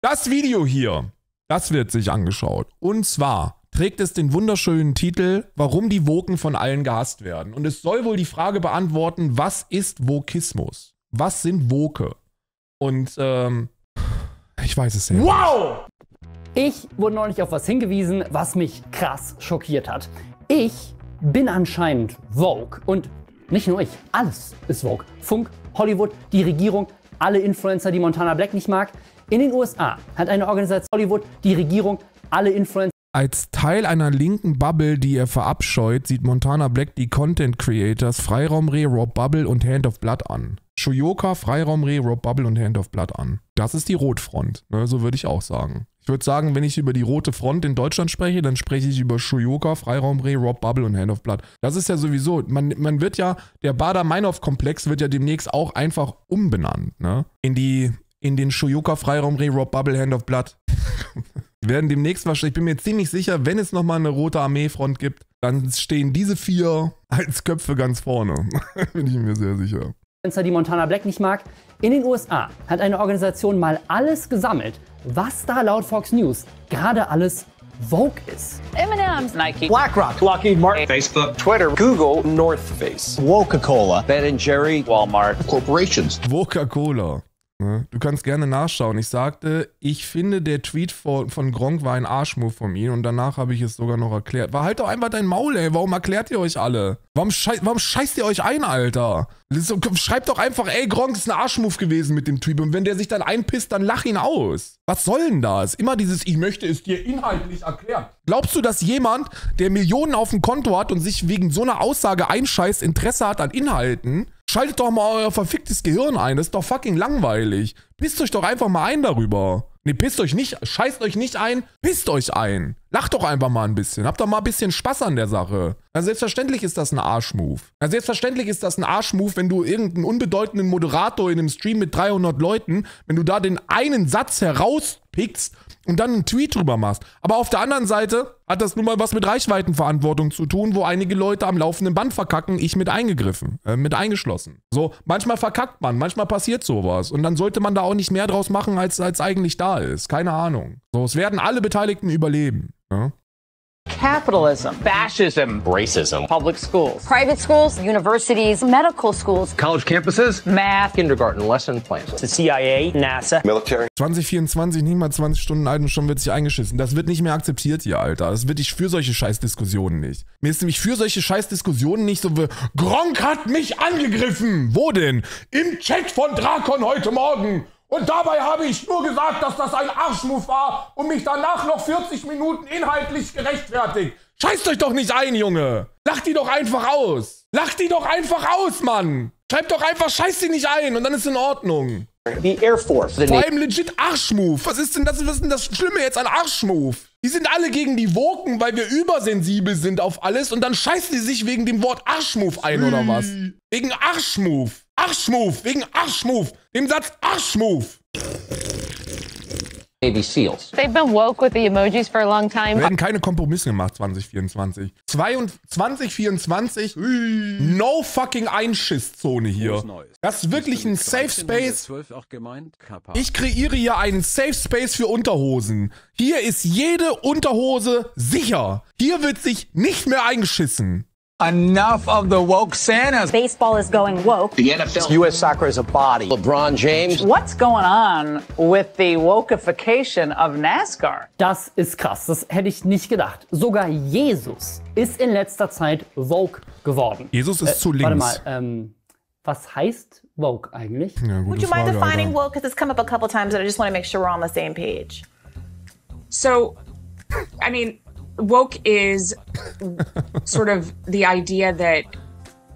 Das Video hier, das wird sich angeschaut. Und zwar trägt es den wunderschönen Titel, warum die Woken von allen gehasst werden. Und es soll wohl die Frage beantworten, was ist Wokismus? Was sind Woke? Und ähm, ich weiß es nicht. Wow! Ich wurde neulich auf was hingewiesen, was mich krass schockiert hat. Ich bin anscheinend Vogue. Und nicht nur ich, alles ist Vogue. Funk, Hollywood, die Regierung, alle Influencer, die Montana Black nicht mag. In den USA hat eine Organisation Hollywood die Regierung alle Influencer als Teil einer linken Bubble, die er verabscheut, sieht Montana Black die Content Creators Freiraumreh, Rob Bubble und Hand of Blood an. Shoyoka, Freiraumreh, Rob Bubble und Hand of Blood an. Das ist die Rotfront, ne? so würde ich auch sagen. Ich würde sagen, wenn ich über die rote Front in Deutschland spreche, dann spreche ich über Shoyoka, Freiraumreh, Rob Bubble und Hand of Blood. Das ist ja sowieso, man, man wird ja, der Bader-Meinhof-Komplex wird ja demnächst auch einfach umbenannt, ne? In die in den Shoyoka-Freiraum Re-Rob Bubble Hand of Blood. Wir werden demnächst wahrscheinlich, ich bin mir ziemlich sicher, wenn es nochmal eine rote Armeefront gibt, dann stehen diese vier als Köpfe ganz vorne. bin ich mir sehr sicher. Influencer, die Montana Black nicht mag. In den USA hat eine Organisation mal alles gesammelt, was da laut Fox News gerade alles Vogue ist. M&M's, Nike, BlackRock, Lockheed Martin, Facebook, Twitter, Google, North Face, Coca-Cola, Ben Jerry, Walmart, Corporations, Coca-Cola. Ne? Du kannst gerne nachschauen. Ich sagte, ich finde, der Tweet von, von Gronk war ein Arschmove von ihm und danach habe ich es sogar noch erklärt. War halt doch einfach dein Maul, ey. Warum erklärt ihr euch alle? Warum, schei warum scheißt ihr euch ein, Alter? Schreibt doch einfach, ey, Gronk ist ein Arschmove gewesen mit dem Tweet. Und wenn der sich dann einpisst, dann lach ihn aus. Was soll denn das? Immer dieses, ich möchte es dir inhaltlich erklären. Glaubst du, dass jemand, der Millionen auf dem Konto hat und sich wegen so einer Aussage einscheißt, Interesse hat an Inhalten? Schaltet doch mal euer verficktes Gehirn ein. Das ist doch fucking langweilig. Pisst euch doch einfach mal ein darüber. Nee, pisst euch nicht, scheißt euch nicht ein, pisst euch ein. Lacht doch einfach mal ein bisschen. Habt doch mal ein bisschen Spaß an der Sache. Na, selbstverständlich ist das ein Arschmove. Na, selbstverständlich ist das ein Arschmove, wenn du irgendeinen unbedeutenden Moderator in einem Stream mit 300 Leuten, wenn du da den einen Satz herauspickst und dann einen Tweet drüber machst. Aber auf der anderen Seite hat das nun mal was mit Reichweitenverantwortung zu tun, wo einige Leute am laufenden Band verkacken, ich mit eingegriffen, äh, mit eingeschlossen. So, manchmal verkackt man, manchmal passiert sowas und dann sollte man da auch nicht mehr draus machen, als, als eigentlich da ist. Keine Ahnung. So, es werden alle Beteiligten überleben. Ja? Ne? Capitalism, fascism, racism, public schools, private schools, universities, medical schools, college campuses, math, kindergarten lesson plans, the CIA, NASA, military. 2024, nicht mal 20 Stunden alt und schon wird sich eingeschissen. Das wird nicht mehr akzeptiert hier, Alter. Das wird ich für solche Scheißdiskussionen nicht. Mir ist nämlich für solche Scheißdiskussionen nicht so, wie Gronk hat mich angegriffen. Wo denn? Im Chat von Drakon heute Morgen. Und dabei habe ich nur gesagt, dass das ein Arschmove war und mich danach noch 40 Minuten inhaltlich gerechtfertigt. Scheißt euch doch nicht ein, Junge. Lacht die doch einfach aus. Lacht die doch einfach aus, Mann. Schreibt doch einfach, scheiß die nicht ein und dann ist in Ordnung. The Air Force. Vor allem legit Arschmove. Was ist denn das, was ist denn das Schlimme jetzt an Arschmove? Die sind alle gegen die Woken, weil wir übersensibel sind auf alles und dann scheißen die sich wegen dem Wort Arschmove ein oder hm. was? Wegen Arschmove. Arschmove. Wegen Arschmove. Dem Satz Arschmove. Navy SEALs. They've been woke with the emojis for a long time. Wir werden keine Kompromisse gemacht 2024. 2024, no fucking Einschisszone hier. Das ist wirklich ein Safe Space. Ich kreiere hier einen Safe Space für Unterhosen. Hier ist jede Unterhose sicher. Hier wird sich nicht mehr eingeschissen. Enough of the woke Santas. Baseball is going woke. The NFL. U.S. soccer is a body. LeBron James. What's going on with the wokeification of NASCAR? Das ist krass. Das hätte ich nicht gedacht. Sogar Jesus ist in letzter Zeit woke geworden. Jesus ist äh, zu links. Warte mal. Ähm, was heißt woke eigentlich? Ja, Would you mind Frage, defining Alter. woke? Because it's come up a couple times and I just want to make sure we're on the same page. So, I mean, woke is sort of the idea that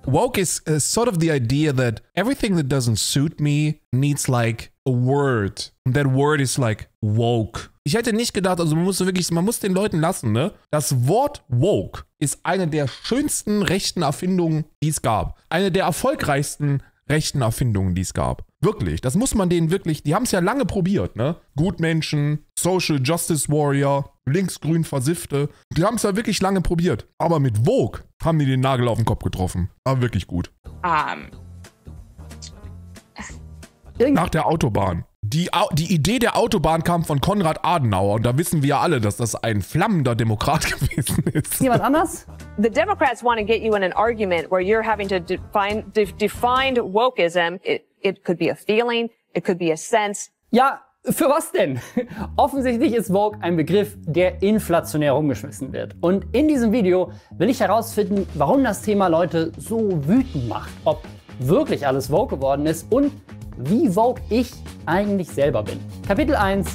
woke is uh, sort of the idea that everything that doesn't suit me needs like a word. And that word is like woke. Ich hätte nicht gedacht, also man muss wirklich, man muss den Leuten lassen, ne? Das Wort woke ist eine der schönsten rechten Erfindungen, die es gab. Eine der erfolgreichsten rechten Erfindungen, die es gab. Wirklich, das muss man denen wirklich, die haben es ja lange probiert, ne? Gutmenschen, Social Justice Warrior, linksgrün Versifte, die haben es ja wirklich lange probiert. Aber mit Vogue haben die den Nagel auf den Kopf getroffen. War wirklich gut. Um. Ähm. Nach der Autobahn. Die, die Idee der Autobahn kam von Konrad Adenauer und da wissen wir ja alle, dass das ein flammender Demokrat gewesen ist. Jemand anders? The Democrats want to get you in an argument where you're having to define de defined wokeism. It, it could be a feeling, it could be a sense. Ja, für was denn? Offensichtlich ist Vogue ein Begriff, der inflationär rumgeschmissen wird. Und in diesem Video will ich herausfinden, warum das Thema Leute so wütend macht, ob wirklich alles Vogue geworden ist und wie Vogue ich eigentlich selber bin. Kapitel 1.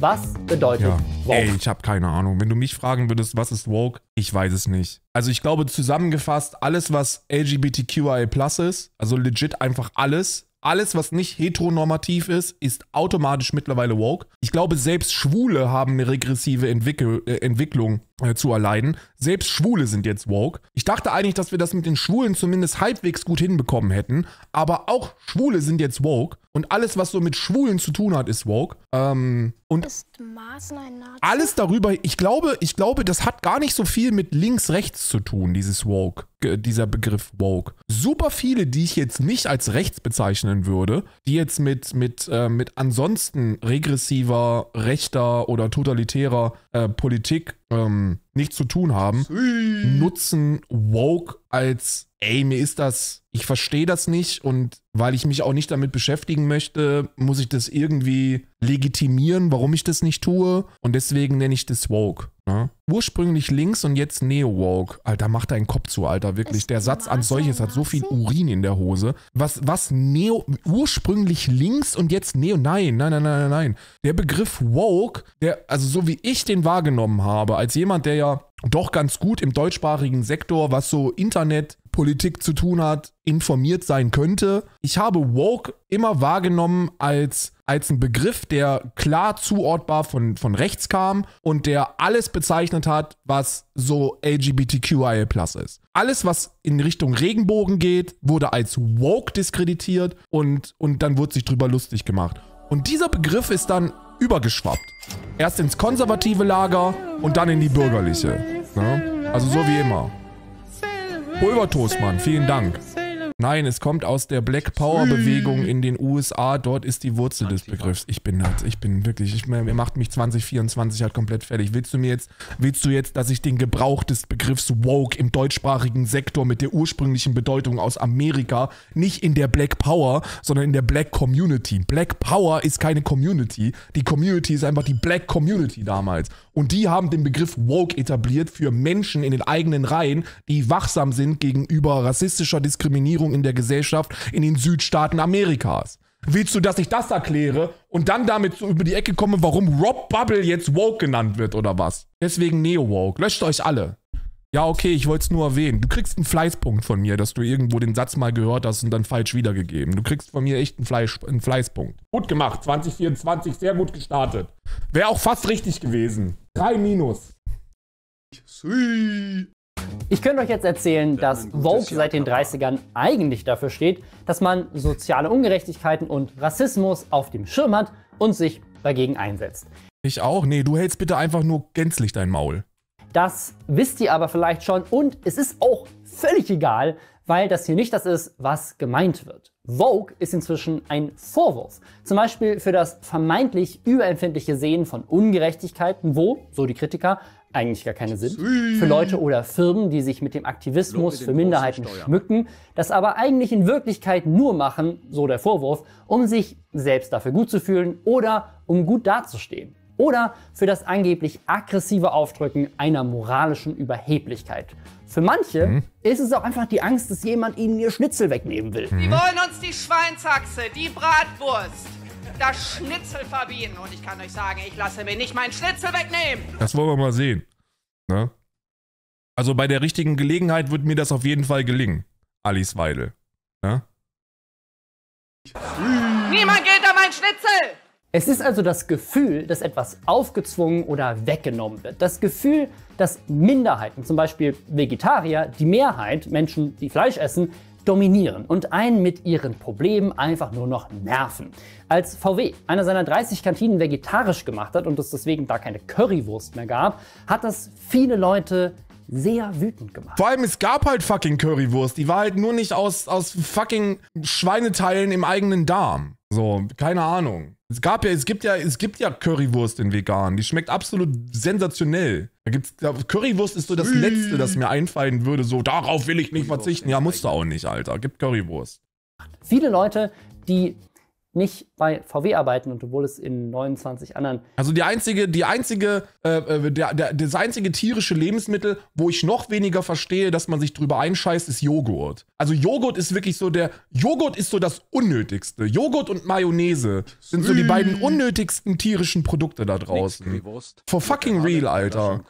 Was bedeutet ja. Vogue? Ey, ich habe keine Ahnung. Wenn du mich fragen würdest, was ist Vogue? Ich weiß es nicht. Also ich glaube zusammengefasst, alles was LGBTQIA+ ist, also legit einfach alles, alles, was nicht heteronormativ ist, ist automatisch mittlerweile woke. Ich glaube, selbst Schwule haben eine regressive äh, Entwicklung. Äh, zu erleiden. Selbst Schwule sind jetzt woke. Ich dachte eigentlich, dass wir das mit den Schwulen zumindest halbwegs gut hinbekommen hätten, aber auch Schwule sind jetzt woke und alles, was so mit Schwulen zu tun hat, ist woke. Ähm, und alles darüber, ich glaube, ich glaube, das hat gar nicht so viel mit links-rechts zu tun, dieses woke, äh, dieser Begriff woke. Super viele, die ich jetzt nicht als rechts bezeichnen würde, die jetzt mit, mit, äh, mit ansonsten regressiver, rechter oder totalitärer äh, Politik ähm, nichts zu tun haben, Sie. nutzen woke als, ey, mir ist das, ich verstehe das nicht und weil ich mich auch nicht damit beschäftigen möchte, muss ich das irgendwie legitimieren, warum ich das nicht tue und deswegen nenne ich das woke. Ne? ursprünglich links und jetzt neo-woke. Alter, macht deinen Kopf zu, Alter, wirklich. Der Satz an solches hat so viel Urin in der Hose. Was, was neo, ursprünglich links und jetzt neo, nein, nein, nein, nein, nein. nein. Der Begriff woke, der, also so wie ich den wahrgenommen habe, als jemand, der ja doch ganz gut im deutschsprachigen Sektor, was so Internet, Politik zu tun hat, informiert sein könnte. Ich habe woke immer wahrgenommen als, als ein Begriff, der klar zuordbar von, von rechts kam und der alles bezeichnet, gezeichnet hat, was so LGBTQIA ist. Alles, was in Richtung Regenbogen geht, wurde als woke diskreditiert und, und dann wurde sich drüber lustig gemacht. Und dieser Begriff ist dann übergeschwappt. Erst ins konservative Lager und dann in die bürgerliche. Ja? Ne? Also so wie immer. Pulvertoastmann, vielen Dank. Nein, es kommt aus der Black Power Bewegung in den USA. Dort ist die Wurzel des Begriffs. Ich bin halt, ich bin wirklich, ich, ihr macht mich 2024 halt komplett fertig. Willst du mir jetzt, willst du jetzt, dass ich den Gebrauch des Begriffs woke im deutschsprachigen Sektor mit der ursprünglichen Bedeutung aus Amerika nicht in der Black Power, sondern in der Black Community. Black Power ist keine Community. Die Community ist einfach die Black Community damals. Und die haben den Begriff woke etabliert für Menschen in den eigenen Reihen, die wachsam sind gegenüber rassistischer Diskriminierung in der Gesellschaft in den Südstaaten Amerikas. Willst du, dass ich das erkläre und dann damit so über die Ecke komme, warum Rob Bubble jetzt woke genannt wird oder was? Deswegen Neo-Woke. Löscht euch alle. Ja, okay, ich wollte es nur erwähnen. Du kriegst einen Fleißpunkt von mir, dass du irgendwo den Satz mal gehört hast und dann falsch wiedergegeben. Du kriegst von mir echt einen, Fleisch, einen Fleißpunkt. Gut gemacht, 2024, sehr gut gestartet. Wäre auch fast richtig gewesen. Drei Minus. Ich könnte euch jetzt erzählen, dass Vogue seit den 30ern eigentlich dafür steht, dass man soziale Ungerechtigkeiten und Rassismus auf dem Schirm hat und sich dagegen einsetzt. Ich auch? Nee, du hältst bitte einfach nur gänzlich dein Maul. Das wisst ihr aber vielleicht schon und es ist auch völlig egal, weil das hier nicht das ist, was gemeint wird. Vogue ist inzwischen ein Vorwurf. Zum Beispiel für das vermeintlich überempfindliche Sehen von Ungerechtigkeiten, wo, so die Kritiker, eigentlich gar keine sind. Für Leute oder Firmen, die sich mit dem Aktivismus für Minderheiten schmücken, das aber eigentlich in Wirklichkeit nur machen, so der Vorwurf, um sich selbst dafür gut zu fühlen oder um gut dazustehen oder für das angeblich aggressive Aufdrücken einer moralischen Überheblichkeit. Für manche mhm. ist es auch einfach die Angst, dass jemand ihnen ihr Schnitzel wegnehmen will. Die wollen uns die Schweinsachse, die Bratwurst, das Schnitzel verbieten. Und ich kann euch sagen, ich lasse mir nicht mein Schnitzel wegnehmen. Das wollen wir mal sehen. Ne? Also bei der richtigen Gelegenheit wird mir das auf jeden Fall gelingen. Alice Weidel. Ne? Niemand geht an mein Schnitzel! Es ist also das Gefühl, dass etwas aufgezwungen oder weggenommen wird. Das Gefühl, dass Minderheiten, zum Beispiel Vegetarier, die Mehrheit, Menschen, die Fleisch essen, dominieren und einen mit ihren Problemen einfach nur noch nerven. Als VW einer seiner 30 Kantinen vegetarisch gemacht hat und es deswegen da keine Currywurst mehr gab, hat das viele Leute sehr wütend gemacht. Vor allem, es gab halt fucking Currywurst. Die war halt nur nicht aus, aus fucking Schweineteilen im eigenen Darm. So, keine Ahnung. Es gab ja, es gibt ja, es gibt ja Currywurst in vegan. Die schmeckt absolut sensationell. Da gibt's, Currywurst ist so das Letzte, das mir einfallen würde. So, darauf will ich nicht verzichten. Ja, musst du auch nicht, Alter. Gibt Currywurst. Viele Leute, die nicht bei VW arbeiten und obwohl es in 29 anderen. Also die einzige, die einzige, äh, äh, der, der, das einzige tierische Lebensmittel, wo ich noch weniger verstehe, dass man sich drüber einscheißt, ist Joghurt. Also Joghurt ist wirklich so der Joghurt ist so das unnötigste. Joghurt und Mayonnaise sind so die beiden unnötigsten tierischen Produkte da draußen. For fucking real, Alter.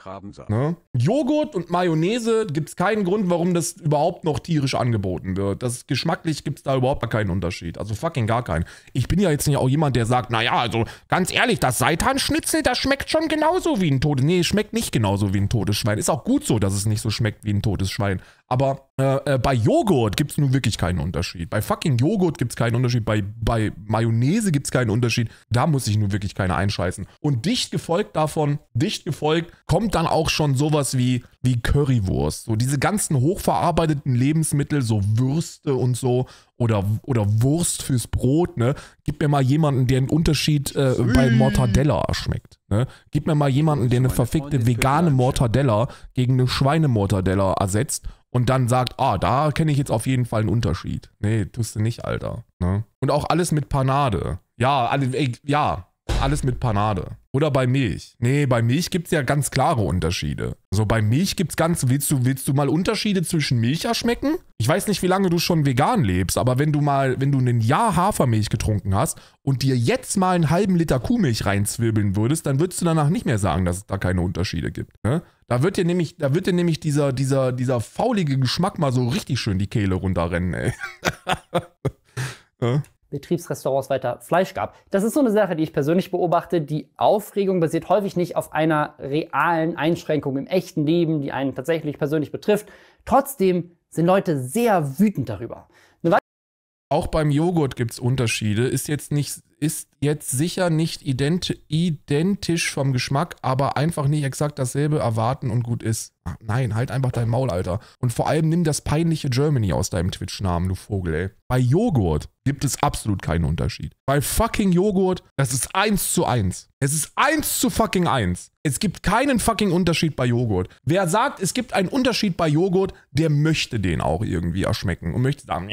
Ne? Joghurt und Mayonnaise gibt es keinen Grund, warum das überhaupt noch tierisch angeboten wird. Das geschmacklich gibt es da überhaupt gar keinen Unterschied. Also fucking gar keinen. Ich bin ja jetzt nicht auch jemand, der sagt, naja, also ganz ehrlich, das Seitanschnitzel, das schmeckt schon genauso wie ein totes. Nee, schmeckt nicht genauso wie ein totes Schwein. Ist auch gut so, dass es nicht so schmeckt wie ein totes Schwein. Aber äh, äh, bei Joghurt gibt es nun wirklich keinen Unterschied. Bei fucking Joghurt gibt es keinen Unterschied. Bei, bei Mayonnaise gibt es keinen Unterschied. Da muss ich nun wirklich keine einscheißen. Und dicht gefolgt davon, dicht gefolgt, kommt dann auch schon sowas wie, wie Currywurst. So diese ganzen hochverarbeiteten Lebensmittel, so Würste und so. Oder, oder Wurst fürs Brot, ne? Gib mir mal jemanden, der einen Unterschied äh, bei Mortadella schmeckt. Ne? Gib mir mal jemanden, der eine verfickte vegane Mortadella gegen eine Schweinemortadella ersetzt und dann sagt, ah, da kenne ich jetzt auf jeden Fall einen Unterschied. Nee, tust du nicht, Alter. Ne? Und auch alles mit Panade. Ja, alle, ey, ja, alles mit Panade. Oder bei Milch. Nee, bei Milch gibt es ja ganz klare Unterschiede. So, bei Milch gibt es ganz, willst du, willst du mal Unterschiede zwischen Milch erschmecken? Ich weiß nicht, wie lange du schon vegan lebst, aber wenn du mal, wenn du ein Jahr Hafermilch getrunken hast und dir jetzt mal einen halben Liter Kuhmilch reinzwirbeln würdest, dann würdest du danach nicht mehr sagen, dass es da keine Unterschiede gibt. Ne? Da wird dir nämlich, da wird dir nämlich dieser, dieser, dieser faulige Geschmack mal so richtig schön die Kehle runterrennen, ey. ne? Betriebsrestaurants weiter Fleisch gab. Das ist so eine Sache, die ich persönlich beobachte. Die Aufregung basiert häufig nicht auf einer realen Einschränkung im echten Leben, die einen tatsächlich persönlich betrifft. Trotzdem sind Leute sehr wütend darüber. Auch beim Joghurt gibt es Unterschiede. Ist jetzt nicht ist jetzt sicher nicht ident identisch vom Geschmack, aber einfach nicht exakt dasselbe erwarten und gut ist. Ach, nein, halt einfach dein Maul, Alter. Und vor allem nimm das peinliche Germany aus deinem Twitch-Namen, du Vogel, ey. Bei Joghurt gibt es absolut keinen Unterschied. Bei fucking Joghurt, das ist eins zu eins. Es ist eins zu fucking eins. Es gibt keinen fucking Unterschied bei Joghurt. Wer sagt, es gibt einen Unterschied bei Joghurt, der möchte den auch irgendwie erschmecken und möchte sagen,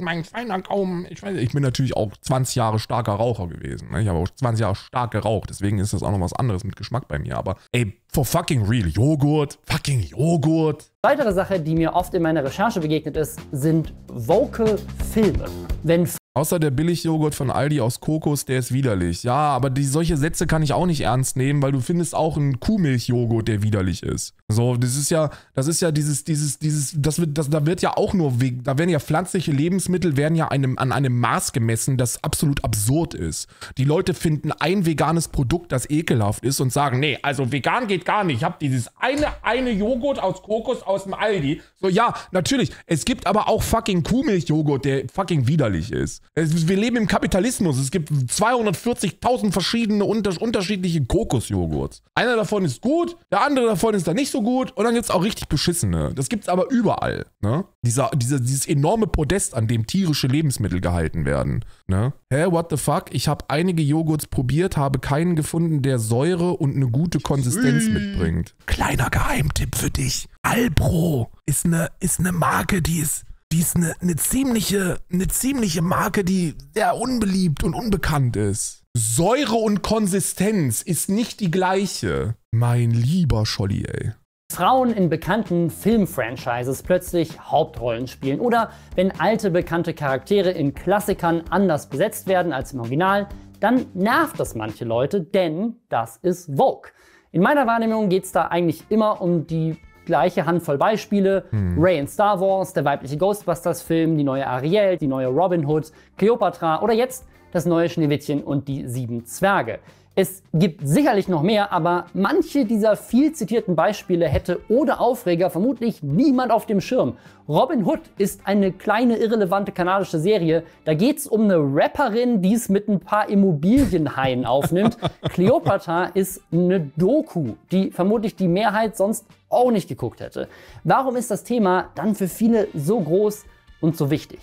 mein feiner Gaumen, ich weiß, ich bin natürlich auch 20 Jahre stark starker Raucher gewesen. Ne? Ich habe auch 20 Jahre stark geraucht, deswegen ist das auch noch was anderes mit Geschmack bei mir. Aber ey, for fucking real, Joghurt, fucking Joghurt. Weitere Sache, die mir oft in meiner Recherche begegnet ist, sind Vocal Filme. Wenn Außer der Billigjoghurt von Aldi aus Kokos, der ist widerlich. Ja, aber die, solche Sätze kann ich auch nicht ernst nehmen, weil du findest auch einen Kuhmilchjoghurt, der widerlich ist. So, das ist ja, das ist ja dieses, dieses, dieses, das wird, das, da wird ja auch nur, da werden ja pflanzliche Lebensmittel werden ja einem, an einem Maß gemessen, das absolut absurd ist. Die Leute finden ein veganes Produkt, das ekelhaft ist und sagen, nee, also vegan geht gar nicht. Ich habe dieses eine, eine Joghurt aus Kokos aus dem Aldi. So, ja, natürlich. Es gibt aber auch fucking Kuhmilchjoghurt, der fucking widerlich ist. Wir leben im Kapitalismus. Es gibt 240.000 verschiedene unter unterschiedliche Kokosjoghurts. Einer davon ist gut, der andere davon ist dann nicht so gut und dann gibt es auch richtig beschissene. Das gibt es aber überall. Ne? Dieser, dieser, dieses enorme Podest, an dem tierische Lebensmittel gehalten werden. Ne? Hä, what the fuck? Ich habe einige Joghurts probiert, habe keinen gefunden, der Säure und eine gute Konsistenz mitbringt. Kleiner Geheimtipp für dich. Alpro ist eine, ist eine Marke, die ist die ist eine, eine ziemliche, eine ziemliche Marke, die sehr unbeliebt und unbekannt ist. Säure und Konsistenz ist nicht die gleiche. Mein lieber Scholli, ey. Frauen in bekannten Filmfranchises plötzlich Hauptrollen spielen oder wenn alte bekannte Charaktere in Klassikern anders besetzt werden als im Original, dann nervt das manche Leute, denn das ist Vogue. In meiner Wahrnehmung geht es da eigentlich immer um die gleiche Handvoll Beispiele. Hm. Ray in Star Wars, der weibliche Ghostbusters-Film, die neue Ariel, die neue Robin Hood, Cleopatra oder jetzt das neue Schneewittchen und die sieben Zwerge. Es gibt sicherlich noch mehr, aber manche dieser viel zitierten Beispiele hätte ohne Aufreger vermutlich niemand auf dem Schirm. Robin Hood ist eine kleine irrelevante kanadische Serie. Da geht es um eine Rapperin, die es mit ein paar Immobilienhaien aufnimmt. Cleopatra ist eine Doku, die vermutlich die Mehrheit sonst auch nicht geguckt hätte. Warum ist das Thema dann für viele so groß und so wichtig?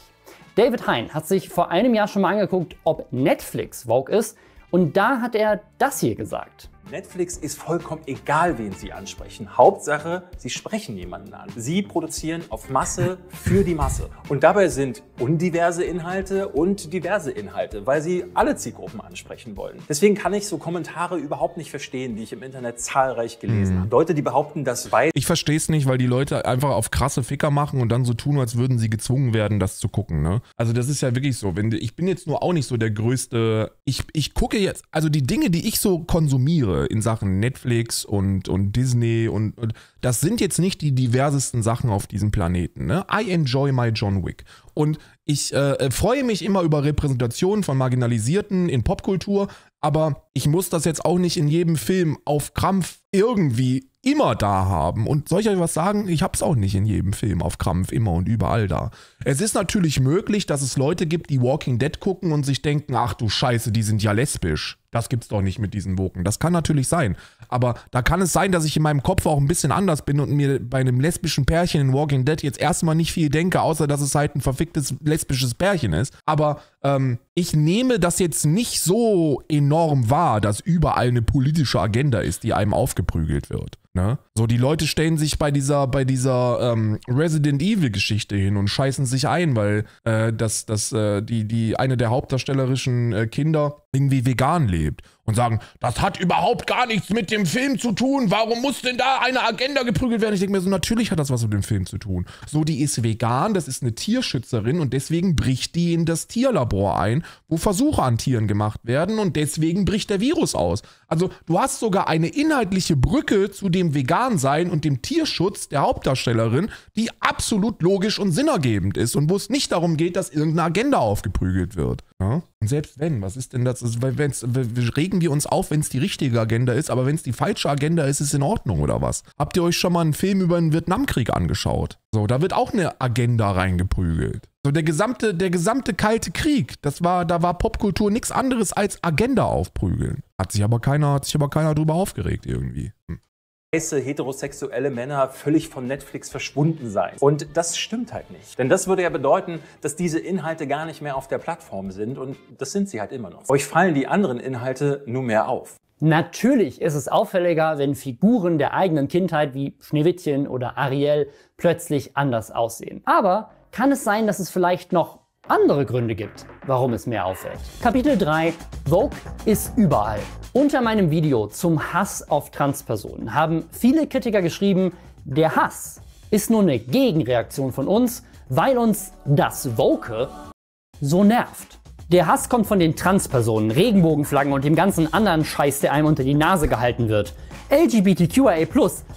David Hein hat sich vor einem Jahr schon mal angeguckt, ob Netflix Vogue ist. Und da hat er das hier gesagt. Netflix ist vollkommen egal, wen sie ansprechen. Hauptsache, sie sprechen jemanden an. Sie produzieren auf Masse für die Masse. Und dabei sind undiverse Inhalte und diverse Inhalte, weil sie alle Zielgruppen ansprechen wollen. Deswegen kann ich so Kommentare überhaupt nicht verstehen, die ich im Internet zahlreich gelesen mhm. habe. Leute, die behaupten, dass weiß. Ich verstehe es nicht, weil die Leute einfach auf krasse Ficker machen und dann so tun, als würden sie gezwungen werden, das zu gucken. Ne? Also das ist ja wirklich so. Wenn, ich bin jetzt nur auch nicht so der größte. Ich, ich gucke jetzt, also die Dinge, die ich so konsumiere, in Sachen Netflix und, und Disney und, und das sind jetzt nicht die diversesten Sachen auf diesem Planeten. Ne? I enjoy my John Wick. Und ich äh, äh, freue mich immer über Repräsentationen von Marginalisierten in Popkultur, aber ich muss das jetzt auch nicht in jedem Film auf Krampf irgendwie immer da haben. Und soll ich euch was sagen? Ich habe es auch nicht in jedem Film auf Krampf immer und überall da. Es ist natürlich möglich, dass es Leute gibt, die Walking Dead gucken und sich denken, ach du Scheiße, die sind ja lesbisch. Das gibt's doch nicht mit diesen Woken. Das kann natürlich sein. Aber da kann es sein, dass ich in meinem Kopf auch ein bisschen anders bin und mir bei einem lesbischen Pärchen in Walking Dead jetzt erstmal nicht viel denke, außer dass es halt ein Verfilmung verficktes lesbisches Pärchen ist. Aber ähm, ich nehme das jetzt nicht so enorm wahr, dass überall eine politische Agenda ist, die einem aufgeprügelt wird. Ne? So, die Leute stellen sich bei dieser, bei dieser ähm, Resident Evil-Geschichte hin und scheißen sich ein, weil äh, das, das, äh, die, die eine der hauptdarstellerischen äh, Kinder irgendwie vegan lebt und sagen, das hat überhaupt gar nichts mit dem Film zu tun. Warum muss denn da eine Agenda geprügelt werden? Ich denke mir so, natürlich hat das was mit dem Film zu tun. So, die ist vegan, das ist eine Tierschützerin und deswegen bricht die in das Tierlabor ein, wo Versuche an Tieren gemacht werden und deswegen bricht der Virus aus. Also, du hast sogar eine inhaltliche Brücke zu dem Vegansein und dem Tierschutz der Hauptdarstellerin, die absolut logisch und sinnergebend ist und wo es nicht darum geht, dass irgendeine Agenda aufgeprügelt wird. Ja? Ne? Und selbst wenn, was ist denn das? Also, wenn's, regen wir uns auf, wenn es die richtige Agenda ist, aber wenn es die falsche Agenda ist, ist es in Ordnung oder was? Habt ihr euch schon mal einen Film über den Vietnamkrieg angeschaut? So, da wird auch eine Agenda reingeprügelt. So, der gesamte, der gesamte Kalte Krieg, das war, da war Popkultur nichts anderes als Agenda aufprügeln. Hat sich aber keiner, hat sich aber keiner drüber aufgeregt irgendwie. Hm weiße heterosexuelle Männer völlig von Netflix verschwunden sein. Und das stimmt halt nicht. Denn das würde ja bedeuten, dass diese Inhalte gar nicht mehr auf der Plattform sind und das sind sie halt immer noch. Euch fallen die anderen Inhalte nur mehr auf. Natürlich ist es auffälliger, wenn Figuren der eigenen Kindheit wie Schneewittchen oder Ariel plötzlich anders aussehen. Aber kann es sein, dass es vielleicht noch andere Gründe gibt, warum es mehr auffällt. Kapitel 3 Vogue ist überall. Unter meinem Video zum Hass auf Transpersonen haben viele Kritiker geschrieben, der Hass ist nur eine Gegenreaktion von uns, weil uns das Woke so nervt. Der Hass kommt von den Transpersonen, Regenbogenflaggen und dem ganzen anderen Scheiß, der einem unter die Nase gehalten wird. LGBTQIA+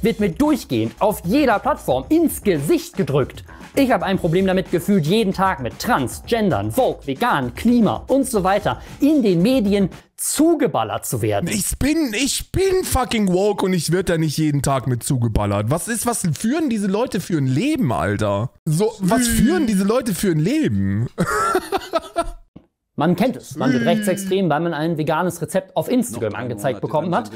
wird mir durchgehend auf jeder Plattform ins Gesicht gedrückt. Ich habe ein Problem damit gefühlt jeden Tag mit Trans, Gendern, Vogue, Vegan, Klima und so weiter in den Medien zugeballert zu werden. Ich bin, ich bin fucking woke und ich werde da nicht jeden Tag mit zugeballert. Was ist, was führen diese Leute für ein Leben, Alter? So, was führen diese Leute für ein Leben? Man kennt es, man wird hm. rechtsextrem, weil man ein veganes Rezept auf Instagram angezeigt bekommen hat.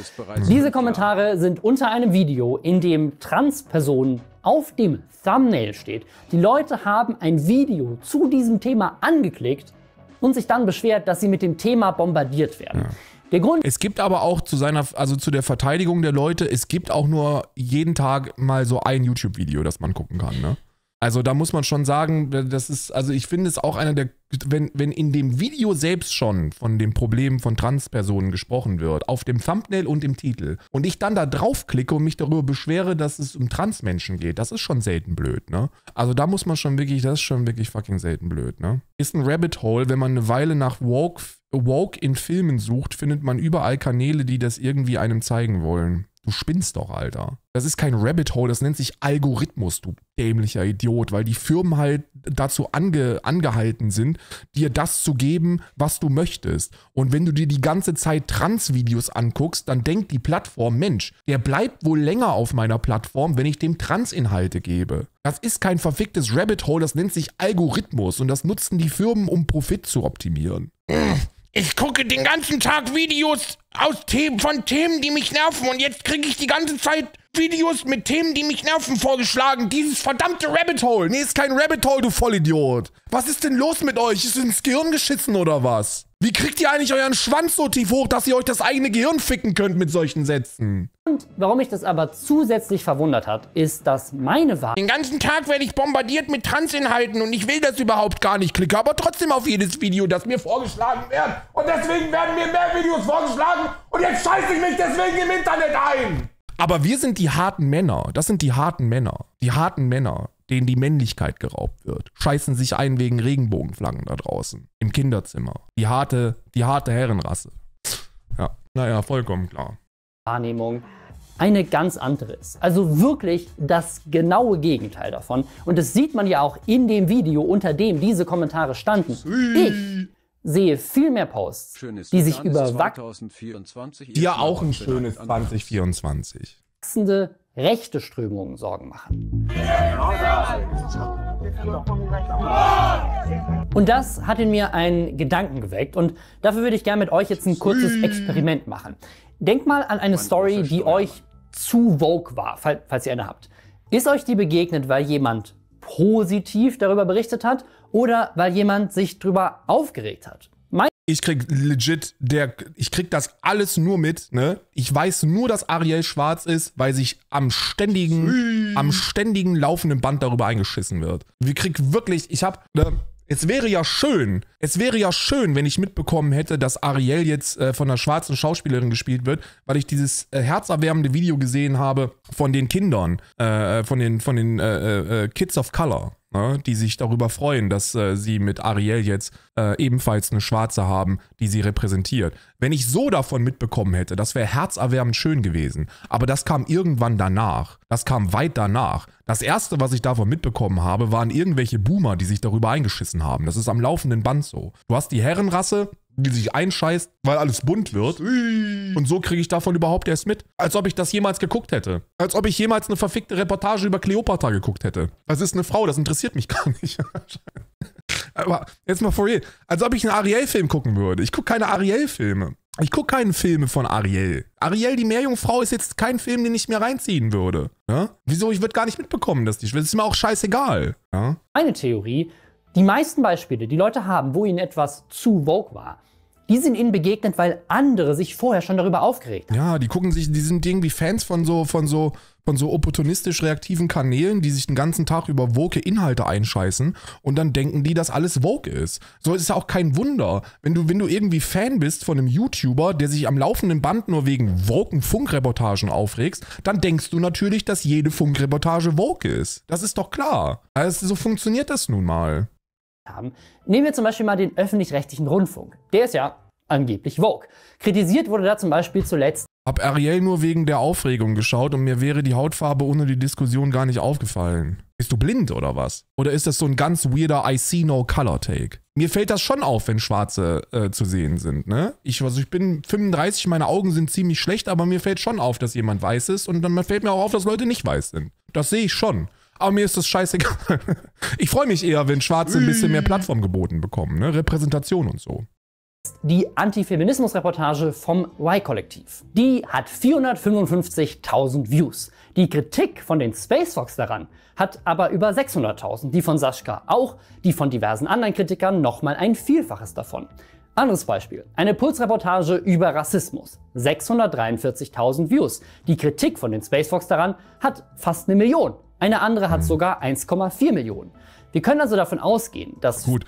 Diese Kommentare sind unter einem Video, in dem Transpersonen auf dem Thumbnail steht. Die Leute haben ein Video zu diesem Thema angeklickt und sich dann beschwert, dass sie mit dem Thema bombardiert werden. Der Grund es gibt aber auch zu seiner, also zu der Verteidigung der Leute, es gibt auch nur jeden Tag mal so ein YouTube-Video, das man gucken kann. Ne? Also da muss man schon sagen, das ist, also ich finde es auch einer der, wenn, wenn in dem Video selbst schon von dem Problem von Transpersonen gesprochen wird, auf dem Thumbnail und im Titel, und ich dann da draufklicke und mich darüber beschwere, dass es um Transmenschen geht, das ist schon selten blöd, ne? Also da muss man schon wirklich, das ist schon wirklich fucking selten blöd, ne? Ist ein Rabbit Hole, wenn man eine Weile nach Woke, Woke in Filmen sucht, findet man überall Kanäle, die das irgendwie einem zeigen wollen. Du spinnst doch, Alter. Das ist kein Rabbit Hole, das nennt sich Algorithmus, du dämlicher Idiot, weil die Firmen halt dazu ange, angehalten sind, dir das zu geben, was du möchtest. Und wenn du dir die ganze Zeit Trans-Videos anguckst, dann denkt die Plattform, Mensch, der bleibt wohl länger auf meiner Plattform, wenn ich dem Trans-Inhalte gebe. Das ist kein verficktes Rabbit Hole, das nennt sich Algorithmus und das nutzen die Firmen, um Profit zu optimieren. Ich gucke den ganzen Tag Videos aus Themen, von Themen, die mich nerven. Und jetzt kriege ich die ganze Zeit Videos mit Themen, die mich nerven, vorgeschlagen. Dieses verdammte Rabbit Hole. Nee, ist kein Rabbit Hole, du Vollidiot. Was ist denn los mit euch? Ist ins Gehirn geschissen oder was? Wie kriegt ihr eigentlich euren Schwanz so tief hoch, dass ihr euch das eigene Gehirn ficken könnt mit solchen Sätzen? Und warum mich das aber zusätzlich verwundert hat, ist, dass meine Wahl... Den ganzen Tag werde ich bombardiert mit Transinhalten und ich will das überhaupt gar nicht. Klicke aber trotzdem auf jedes Video, das mir vorgeschlagen wird. Und deswegen werden mir mehr Videos vorgeschlagen und jetzt scheiße ich mich deswegen im Internet ein. Aber wir sind die harten Männer. Das sind die harten Männer. Die harten Männer denen die Männlichkeit geraubt wird, scheißen sich ein wegen Regenbogenflaggen da draußen, im Kinderzimmer. Die harte, die harte Herrenrasse. Ja, naja, vollkommen klar. Wahrnehmung eine ganz andere ist. Also wirklich das genaue Gegenteil davon. Und das sieht man ja auch in dem Video, unter dem diese Kommentare standen. Ich sehe viel mehr Posts, die sich über wachsende rechte Strömungen Sorgen machen. Und das hat in mir einen Gedanken geweckt und dafür würde ich gerne mit euch jetzt ein kurzes Experiment machen. Denkt mal an eine Story, die euch zu vogue war, falls ihr eine habt. Ist euch die begegnet, weil jemand positiv darüber berichtet hat oder weil jemand sich darüber aufgeregt hat? ich krieg legit der, ich krieg das alles nur mit, ne? Ich weiß nur, dass Ariel schwarz ist, weil sich am ständigen, am ständigen laufenden Band darüber eingeschissen wird. Wir krieg wirklich, ich hab, ne, es wäre ja schön, es wäre ja schön, wenn ich mitbekommen hätte, dass Ariel jetzt äh, von einer schwarzen Schauspielerin gespielt wird, weil ich dieses äh, herzerwärmende Video gesehen habe von den Kindern, äh, äh von den, von den äh, äh, Kids of Color ne, die sich darüber freuen, dass äh, sie mit Ariel jetzt äh, ebenfalls eine Schwarze haben, die sie repräsentiert. Wenn ich so davon mitbekommen hätte, das wäre herzerwärmend schön gewesen. Aber das kam irgendwann danach. Das kam weit danach. Das erste, was ich davon mitbekommen habe, waren irgendwelche Boomer, die sich darüber eingeschissen haben. Das ist am laufenden Band so. Du hast die Herrenrasse, die sich einscheißt, weil alles bunt wird. Und so kriege ich davon überhaupt erst mit. Als ob ich das jemals geguckt hätte. Als ob ich jemals eine verfickte Reportage über Cleopatra geguckt hätte. Das ist eine Frau, das interessiert mich gar nicht. Aber jetzt mal for real. Als ob ich einen Ariel-Film gucken würde. Ich gucke keine Ariel-Filme. Ich gucke keine Filme von Ariel. Ariel, die Meerjungfrau, ist jetzt kein Film, den ich mir reinziehen würde. Ja? Wieso? Ich würde gar nicht mitbekommen, dass die. Das ist mir auch scheißegal. Ja? Eine Theorie. Die meisten Beispiele, die Leute haben, wo ihnen etwas zu vogue war, die sind ihnen begegnet, weil andere sich vorher schon darüber aufgeregt haben. Ja, die gucken sich, die sind irgendwie Fans von so, von so, von so opportunistisch reaktiven Kanälen, die sich den ganzen Tag über woke Inhalte einscheißen und dann denken die, dass alles woke ist. So ist es ja auch kein Wunder. Wenn du, wenn du irgendwie Fan bist von einem YouTuber, der sich am laufenden Band nur wegen woken Funkreportagen aufregst, dann denkst du natürlich, dass jede Funkreportage woke ist. Das ist doch klar. Also so funktioniert das nun mal haben. Nehmen wir zum Beispiel mal den öffentlich-rechtlichen Rundfunk. Der ist ja angeblich Vogue. Kritisiert wurde da zum Beispiel zuletzt hab Ariel nur wegen der Aufregung geschaut und mir wäre die Hautfarbe ohne die Diskussion gar nicht aufgefallen. Bist du blind oder was? Oder ist das so ein ganz weirder I see no color take? Mir fällt das schon auf, wenn Schwarze äh, zu sehen sind, ne? Ich, also ich bin 35, meine Augen sind ziemlich schlecht, aber mir fällt schon auf, dass jemand weiß ist und dann fällt mir auch auf, dass Leute nicht weiß sind. Das sehe ich schon. Aber ah, mir ist das scheißegal. Ich freue mich eher, wenn Schwarze ein bisschen mehr Plattform geboten bekommen, ne? Repräsentation und so. Die Antifeminismus-Reportage vom Y-Kollektiv. Die hat 455.000 Views. Die Kritik von den Space Fox daran hat aber über 600.000. Die von Sascha auch, die von diversen anderen Kritikern nochmal ein Vielfaches davon. Anderes Beispiel. Eine Pulsreportage über Rassismus. 643.000 Views. Die Kritik von den Space Fox daran hat fast eine Million. Eine andere hat mhm. sogar 1,4 Millionen. Wir können also davon ausgehen, dass. Gut.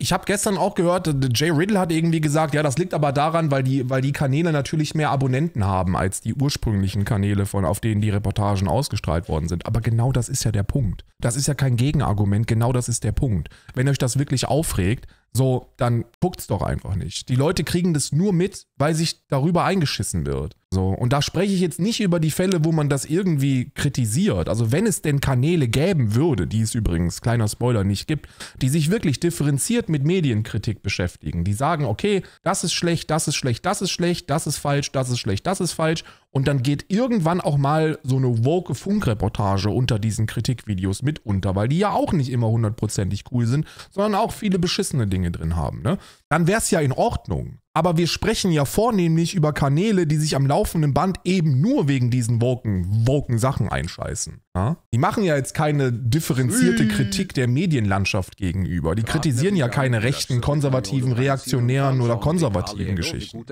Ich habe gestern auch gehört, Jay Riddle hat irgendwie gesagt, ja, das liegt aber daran, weil die, weil die Kanäle natürlich mehr Abonnenten haben als die ursprünglichen Kanäle, von, auf denen die Reportagen ausgestrahlt worden sind. Aber genau das ist ja der Punkt. Das ist ja kein Gegenargument, genau das ist der Punkt. Wenn euch das wirklich aufregt, so, dann guckt's doch einfach nicht. Die Leute kriegen das nur mit, weil sich darüber eingeschissen wird. So, und da spreche ich jetzt nicht über die Fälle, wo man das irgendwie kritisiert. Also, wenn es denn Kanäle gäben würde, die es übrigens, kleiner Spoiler, nicht gibt, die sich wirklich differenziert mit Medienkritik beschäftigen, die sagen, okay, das ist schlecht, das ist schlecht, das ist schlecht, das ist falsch, das ist schlecht, das ist falsch und dann geht irgendwann auch mal so eine woke Funkreportage unter diesen Kritikvideos mit unter, weil die ja auch nicht immer hundertprozentig cool sind, sondern auch viele beschissene Dinge drin haben. Ne? Dann wäre es ja in Ordnung. Aber wir sprechen ja vornehmlich über Kanäle, die sich am laufenden Band eben nur wegen diesen woken, woken Sachen einscheißen. Ja? Ne? Die machen ja jetzt keine differenzierte Kritik der Medienlandschaft gegenüber. Die kritisieren ja keine rechten, konservativen, reaktionären oder konservativen Geschichten.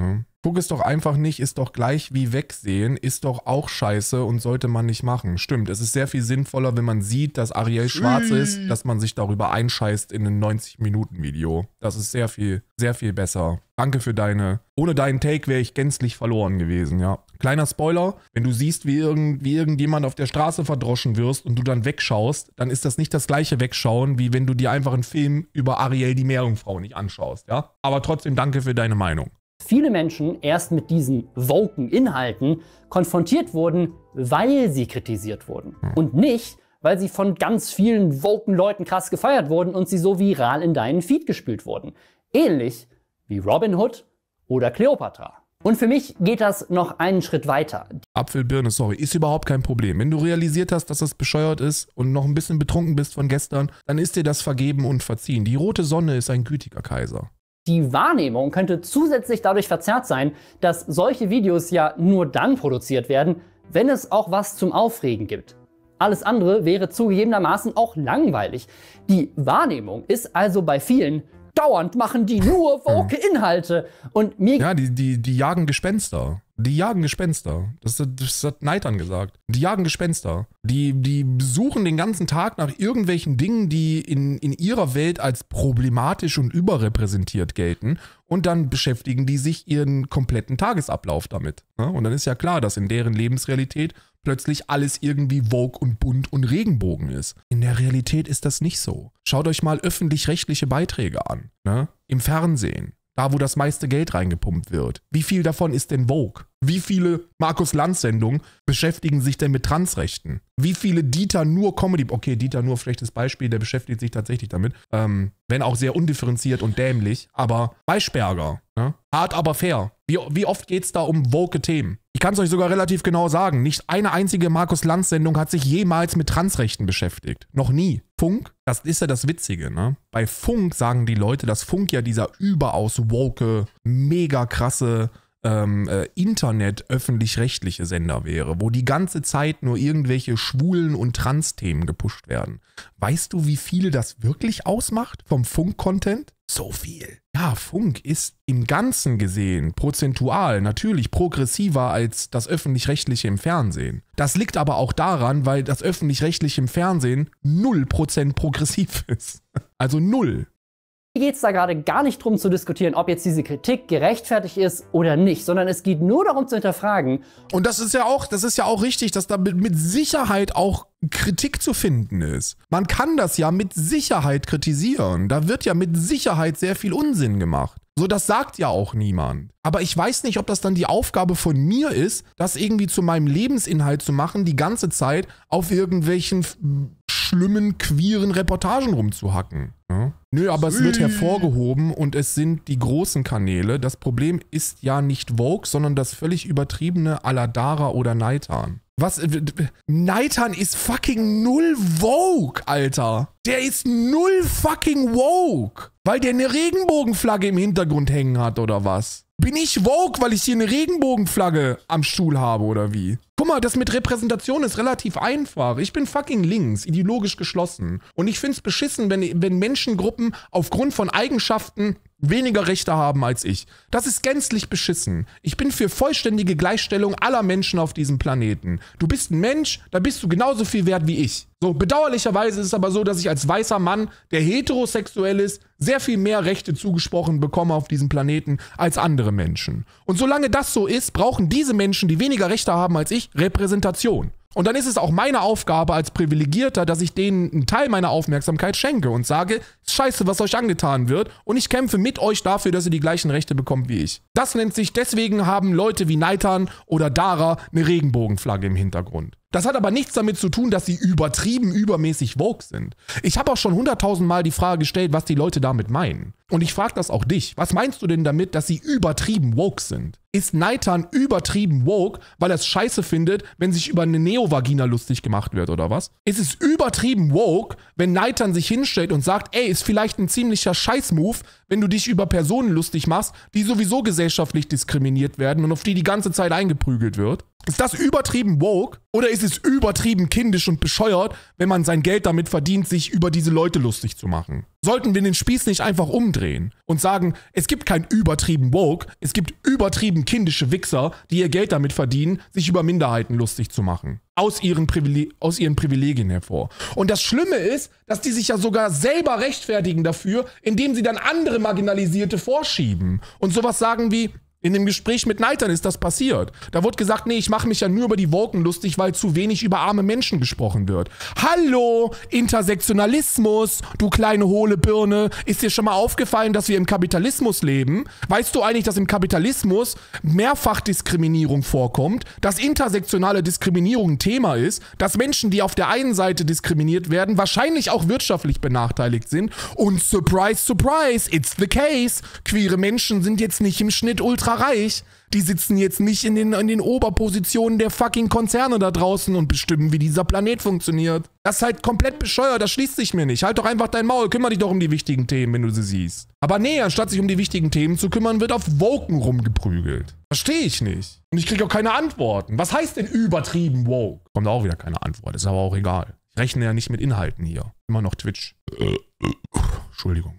Ne? Guck es doch einfach nicht, ist doch gleich wie wegsehen, ist doch auch scheiße und sollte man nicht machen. Stimmt, es ist sehr viel sinnvoller, wenn man sieht, dass Ariel hm. schwarz ist, dass man sich darüber einscheißt in ein 90-Minuten-Video. Das ist sehr viel, sehr viel besser. Danke für deine. Ohne deinen Take wäre ich gänzlich verloren gewesen, ja. Kleiner Spoiler, wenn du siehst, wie, irgend, wie irgendjemand auf der Straße verdroschen wirst und du dann wegschaust, dann ist das nicht das gleiche Wegschauen, wie wenn du dir einfach einen Film über Ariel die Meerjungfrau nicht anschaust, ja. Aber trotzdem danke für deine Meinung viele Menschen erst mit diesen woken Inhalten konfrontiert wurden, weil sie kritisiert wurden. Und nicht, weil sie von ganz vielen woken Leuten krass gefeiert wurden und sie so viral in deinen Feed gespült wurden. Ähnlich wie Robin Hood oder Cleopatra. Und für mich geht das noch einen Schritt weiter. Apfelbirne, sorry, ist überhaupt kein Problem. Wenn du realisiert hast, dass das bescheuert ist und noch ein bisschen betrunken bist von gestern, dann ist dir das vergeben und verziehen. Die rote Sonne ist ein gütiger Kaiser. Die Wahrnehmung könnte zusätzlich dadurch verzerrt sein, dass solche Videos ja nur dann produziert werden, wenn es auch was zum Aufregen gibt. Alles andere wäre zugegebenermaßen auch langweilig. Die Wahrnehmung ist also bei vielen dauernd machen die nur woke Inhalte und mir Ja, die, die, die jagen Gespenster. Die jagen Gespenster. Das, das hat Neitern gesagt. Die jagen Gespenster. Die, die suchen den ganzen Tag nach irgendwelchen Dingen, die in, in ihrer Welt als problematisch und überrepräsentiert gelten. Und dann beschäftigen die sich ihren kompletten Tagesablauf damit. Ne? Und dann ist ja klar, dass in deren Lebensrealität plötzlich alles irgendwie Vogue und bunt und Regenbogen ist. In der Realität ist das nicht so. Schaut euch mal öffentlich-rechtliche Beiträge an. Ne? Im Fernsehen, da, wo das meiste Geld reingepumpt wird. Wie viel davon ist denn Vogue? Wie viele Markus Lanz-Sendungen beschäftigen sich denn mit Transrechten? Wie viele Dieter nur Comedy, okay, Dieter nur schlechtes Beispiel, der beschäftigt sich tatsächlich damit, ähm, wenn auch sehr undifferenziert und dämlich, aber Maischberger, ne? hart aber fair. Wie, wie oft geht's da um woke Themen? Ich kann es euch sogar relativ genau sagen, nicht eine einzige Markus Lanz-Sendung hat sich jemals mit Transrechten beschäftigt. Noch nie. Funk, das ist ja das Witzige, ne? Bei Funk sagen die Leute, dass Funk ja dieser überaus woke, mega krasse ähm, äh, Internet öffentlich-rechtliche Sender wäre, wo die ganze Zeit nur irgendwelche schwulen und Trans-Themen gepusht werden. Weißt du, wie viel das wirklich ausmacht vom Funk-Content? So viel. Ja, Funk ist im Ganzen gesehen prozentual natürlich progressiver als das öffentlich-rechtliche im Fernsehen. Das liegt aber auch daran, weil das öffentlich-rechtliche im Fernsehen 0% progressiv ist. Also 0. Hier geht es da gerade gar nicht drum zu diskutieren, ob jetzt diese Kritik gerechtfertigt ist oder nicht, sondern es geht nur darum zu hinterfragen. Und das ist ja auch, das ist ja auch richtig, dass da mit, mit Sicherheit auch Kritik zu finden ist. Man kann das ja mit Sicherheit kritisieren. Da wird ja mit Sicherheit sehr viel Unsinn gemacht. So, das sagt ja auch niemand. Aber ich weiß nicht, ob das dann die Aufgabe von mir ist, das irgendwie zu meinem Lebensinhalt zu machen, die ganze Zeit auf irgendwelchen schlimmen, queeren Reportagen rumzuhacken. Ja? Ne? Nö, aber es wird hervorgehoben und es sind die großen Kanäle. Das Problem ist ja nicht Vogue, sondern das völlig übertriebene Aladara oder Neitan. Was? Neitan ist fucking null Vogue, Alter. Der ist null fucking Vogue. Weil der eine Regenbogenflagge im Hintergrund hängen hat oder was? Bin ich woke, weil ich hier eine Regenbogenflagge am Stuhl habe oder wie? Guck mal, das mit Repräsentation ist relativ einfach. Ich bin fucking links, ideologisch geschlossen. Und ich find's beschissen, wenn, wenn Menschengruppen aufgrund von Eigenschaften weniger Rechte haben als ich. Das ist gänzlich beschissen. Ich bin für vollständige Gleichstellung aller Menschen auf diesem Planeten. Du bist ein Mensch, da bist du genauso viel wert wie ich. So, bedauerlicherweise ist es aber so, dass ich als weißer Mann, der heterosexuell ist, sehr viel mehr Rechte zugesprochen bekomme auf diesem Planeten als andere Menschen. Und solange das so ist, brauchen diese Menschen, die weniger Rechte haben als ich, Repräsentation. Und dann ist es auch meine Aufgabe als Privilegierter, dass ich denen einen Teil meiner Aufmerksamkeit schenke und sage, scheiße, was euch angetan wird und ich kämpfe mit euch dafür, dass ihr die gleichen Rechte bekommt wie ich. Das nennt sich, deswegen haben Leute wie Neitan oder Dara eine Regenbogenflagge im Hintergrund. Das hat aber nichts damit zu tun, dass sie übertrieben übermäßig woke sind. Ich habe auch schon hunderttausendmal die Frage gestellt, was die Leute damit meinen. Und ich frage das auch dich. Was meinst du denn damit, dass sie übertrieben woke sind? Ist Neitan übertrieben woke, weil er es scheiße findet, wenn sich über eine Neovagina lustig gemacht wird oder was? Ist es übertrieben woke, wenn Neitan sich hinstellt und sagt, ey, ist vielleicht ein ziemlicher Scheißmove, wenn du dich über Personen lustig machst, die sowieso gesellschaftlich diskriminiert werden und auf die die ganze Zeit eingeprügelt wird? Ist das übertrieben woke oder ist es übertrieben kindisch und bescheuert, wenn man sein Geld damit verdient, sich über diese Leute lustig zu machen? Sollten wir den Spieß nicht einfach umdrehen und sagen, es gibt kein übertrieben woke, es gibt übertrieben kindische Wichser, die ihr Geld damit verdienen, sich über Minderheiten lustig zu machen? Aus ihren, aus ihren Privilegien hervor. Und das Schlimme ist, dass die sich ja sogar selber rechtfertigen dafür, indem sie dann andere Marginalisierte vorschieben und sowas sagen wie, in dem Gespräch mit Neitern ist das passiert. Da wurde gesagt, nee, ich mache mich ja nur über die Wolken lustig, weil zu wenig über arme Menschen gesprochen wird. Hallo, Intersektionalismus, du kleine hohle Birne. Ist dir schon mal aufgefallen, dass wir im Kapitalismus leben? Weißt du eigentlich, dass im Kapitalismus Mehrfachdiskriminierung vorkommt, dass intersektionale Diskriminierung ein Thema ist, dass Menschen, die auf der einen Seite diskriminiert werden, wahrscheinlich auch wirtschaftlich benachteiligt sind und surprise, surprise, it's the case. Queere Menschen sind jetzt nicht im Schnitt ultra reich. Die sitzen jetzt nicht in den, in den Oberpositionen der fucking Konzerne da draußen und bestimmen, wie dieser Planet funktioniert. Das ist halt komplett bescheuert, das schließt sich mir nicht. Halt doch einfach dein Maul, kümmere dich doch um die wichtigen Themen, wenn du sie siehst. Aber nee, anstatt sich um die wichtigen Themen zu kümmern, wird auf Woken rumgeprügelt. Verstehe ich nicht. Und ich kriege auch keine Antworten. Was heißt denn übertrieben woke? Kommt auch wieder keine Antwort, ist aber auch egal. Ich rechne ja nicht mit Inhalten hier. Immer noch Twitch. Äh, äh, Entschuldigung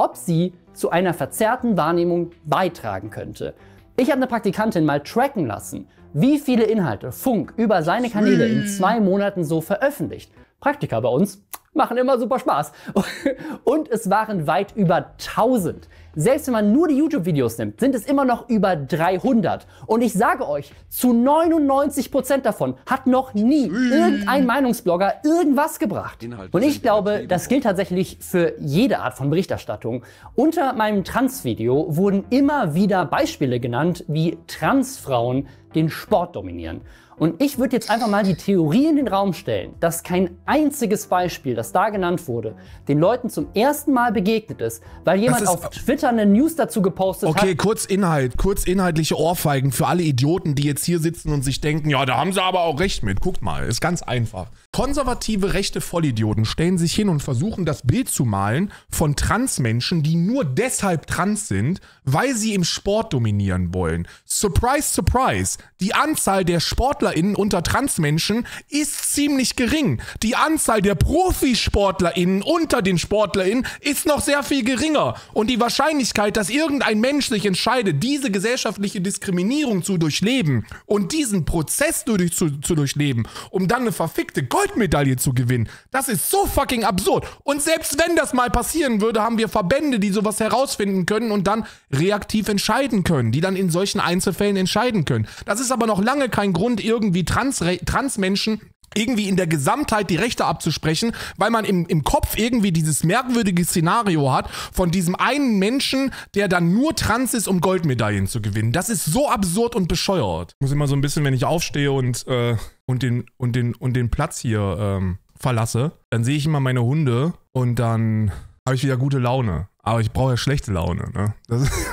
ob sie zu einer verzerrten Wahrnehmung beitragen könnte. Ich habe eine Praktikantin mal tracken lassen, wie viele Inhalte Funk über seine Kanäle in hm. zwei Monaten so veröffentlicht. Praktika bei uns machen immer super Spaß. Und es waren weit über 1000. Selbst wenn man nur die YouTube-Videos nimmt, sind es immer noch über 300. Und ich sage euch, zu 99% Prozent davon hat noch nie irgendein Meinungsblogger irgendwas gebracht. Und ich glaube, das gilt tatsächlich für jede Art von Berichterstattung. Unter meinem Trans-Video wurden immer wieder Beispiele genannt, wie Transfrauen den Sport dominieren. Und ich würde jetzt einfach mal die Theorie in den Raum stellen, dass kein einziges Beispiel, das da genannt wurde, den Leuten zum ersten Mal begegnet ist, weil jemand auf Twitter eine News dazu gepostet okay, hat. Okay, kurz Inhalt, kurz inhaltliche Ohrfeigen für alle Idioten, die jetzt hier sitzen und sich denken, ja, da haben sie aber auch recht mit. Guckt mal, ist ganz einfach. Konservative rechte Vollidioten stellen sich hin und versuchen das Bild zu malen von Transmenschen, die nur deshalb trans sind, weil sie im Sport dominieren wollen. Surprise, surprise. Die Anzahl der Sportler SportlerInnen unter Transmenschen ist ziemlich gering. Die Anzahl der ProfisportlerInnen unter den SportlerInnen ist noch sehr viel geringer. Und die Wahrscheinlichkeit, dass irgendein Mensch sich entscheidet, diese gesellschaftliche Diskriminierung zu durchleben und diesen Prozess durch, zu, zu durchleben, um dann eine verfickte Goldmedaille zu gewinnen, das ist so fucking absurd. Und selbst wenn das mal passieren würde, haben wir Verbände, die sowas herausfinden können und dann reaktiv entscheiden können, die dann in solchen Einzelfällen entscheiden können. Das ist aber noch lange kein Grund, irgendwie irgendwie Trans Transmenschen irgendwie in der Gesamtheit die Rechte abzusprechen, weil man im, im Kopf irgendwie dieses merkwürdige Szenario hat von diesem einen Menschen, der dann nur trans ist, um Goldmedaillen zu gewinnen. Das ist so absurd und bescheuert. Ich muss immer so ein bisschen, wenn ich aufstehe und, äh, und, den, und, den, und den Platz hier ähm, verlasse, dann sehe ich immer meine Hunde und dann habe ich wieder gute Laune. Aber ich brauche ja schlechte Laune. Ne? Das ist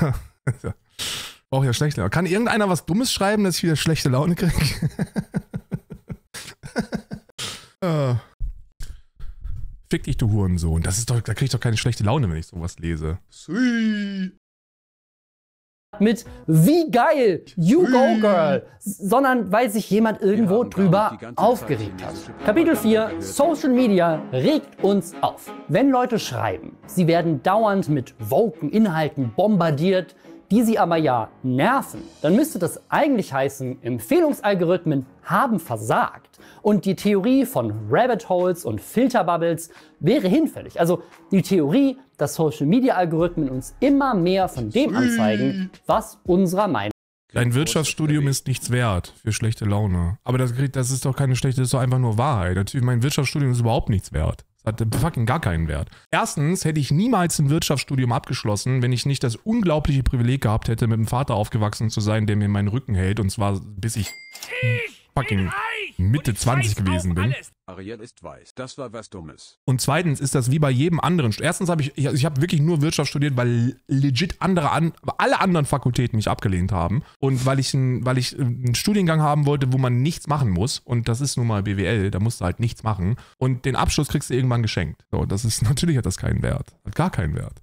ja Brauche ich ja schlechte Laune. Kann irgendeiner was Dummes schreiben, dass ich wieder schlechte Laune kriege? äh. Ah. Fick dich, du Hurensohn. Das ist doch, da kriege ich doch keine schlechte Laune, wenn ich sowas lese. Sui. Mit wie geil, you go girl, sondern weil sich jemand irgendwo drüber aufgeregt hat. Kapitel 4, Social Media regt uns auf. Wenn Leute schreiben, sie werden dauernd mit woken Inhalten bombardiert, die sie aber ja nerven, dann müsste das eigentlich heißen, Empfehlungsalgorithmen haben versagt und die Theorie von Rabbit Holes und Filterbubbles wäre hinfällig. Also die Theorie, dass Social Media Algorithmen uns immer mehr von dem anzeigen, was unserer Meinung Dein Wirtschaftsstudium ist nichts wert für schlechte Laune. Aber das, das ist doch keine schlechte, das ist doch einfach nur Wahrheit. Natürlich, mein Wirtschaftsstudium ist überhaupt nichts wert hat fucking gar keinen Wert. Erstens hätte ich niemals ein Wirtschaftsstudium abgeschlossen, wenn ich nicht das unglaubliche Privileg gehabt hätte, mit einem Vater aufgewachsen zu sein, der mir meinen Rücken hält. Und zwar bis ich fucking Mitte 20 gewesen bin. Ariel ist weiß. Das war was Dummes. Und zweitens ist das wie bei jedem anderen. Erstens habe ich, ich, ich habe wirklich nur Wirtschaft studiert, weil legit andere an, alle anderen Fakultäten mich abgelehnt haben. Und weil ich, ein, weil ich äh, einen Studiengang haben wollte, wo man nichts machen muss. Und das ist nun mal BWL, da musst du halt nichts machen. Und den Abschluss kriegst du irgendwann geschenkt. So, das ist, natürlich hat das keinen Wert. Hat gar keinen Wert.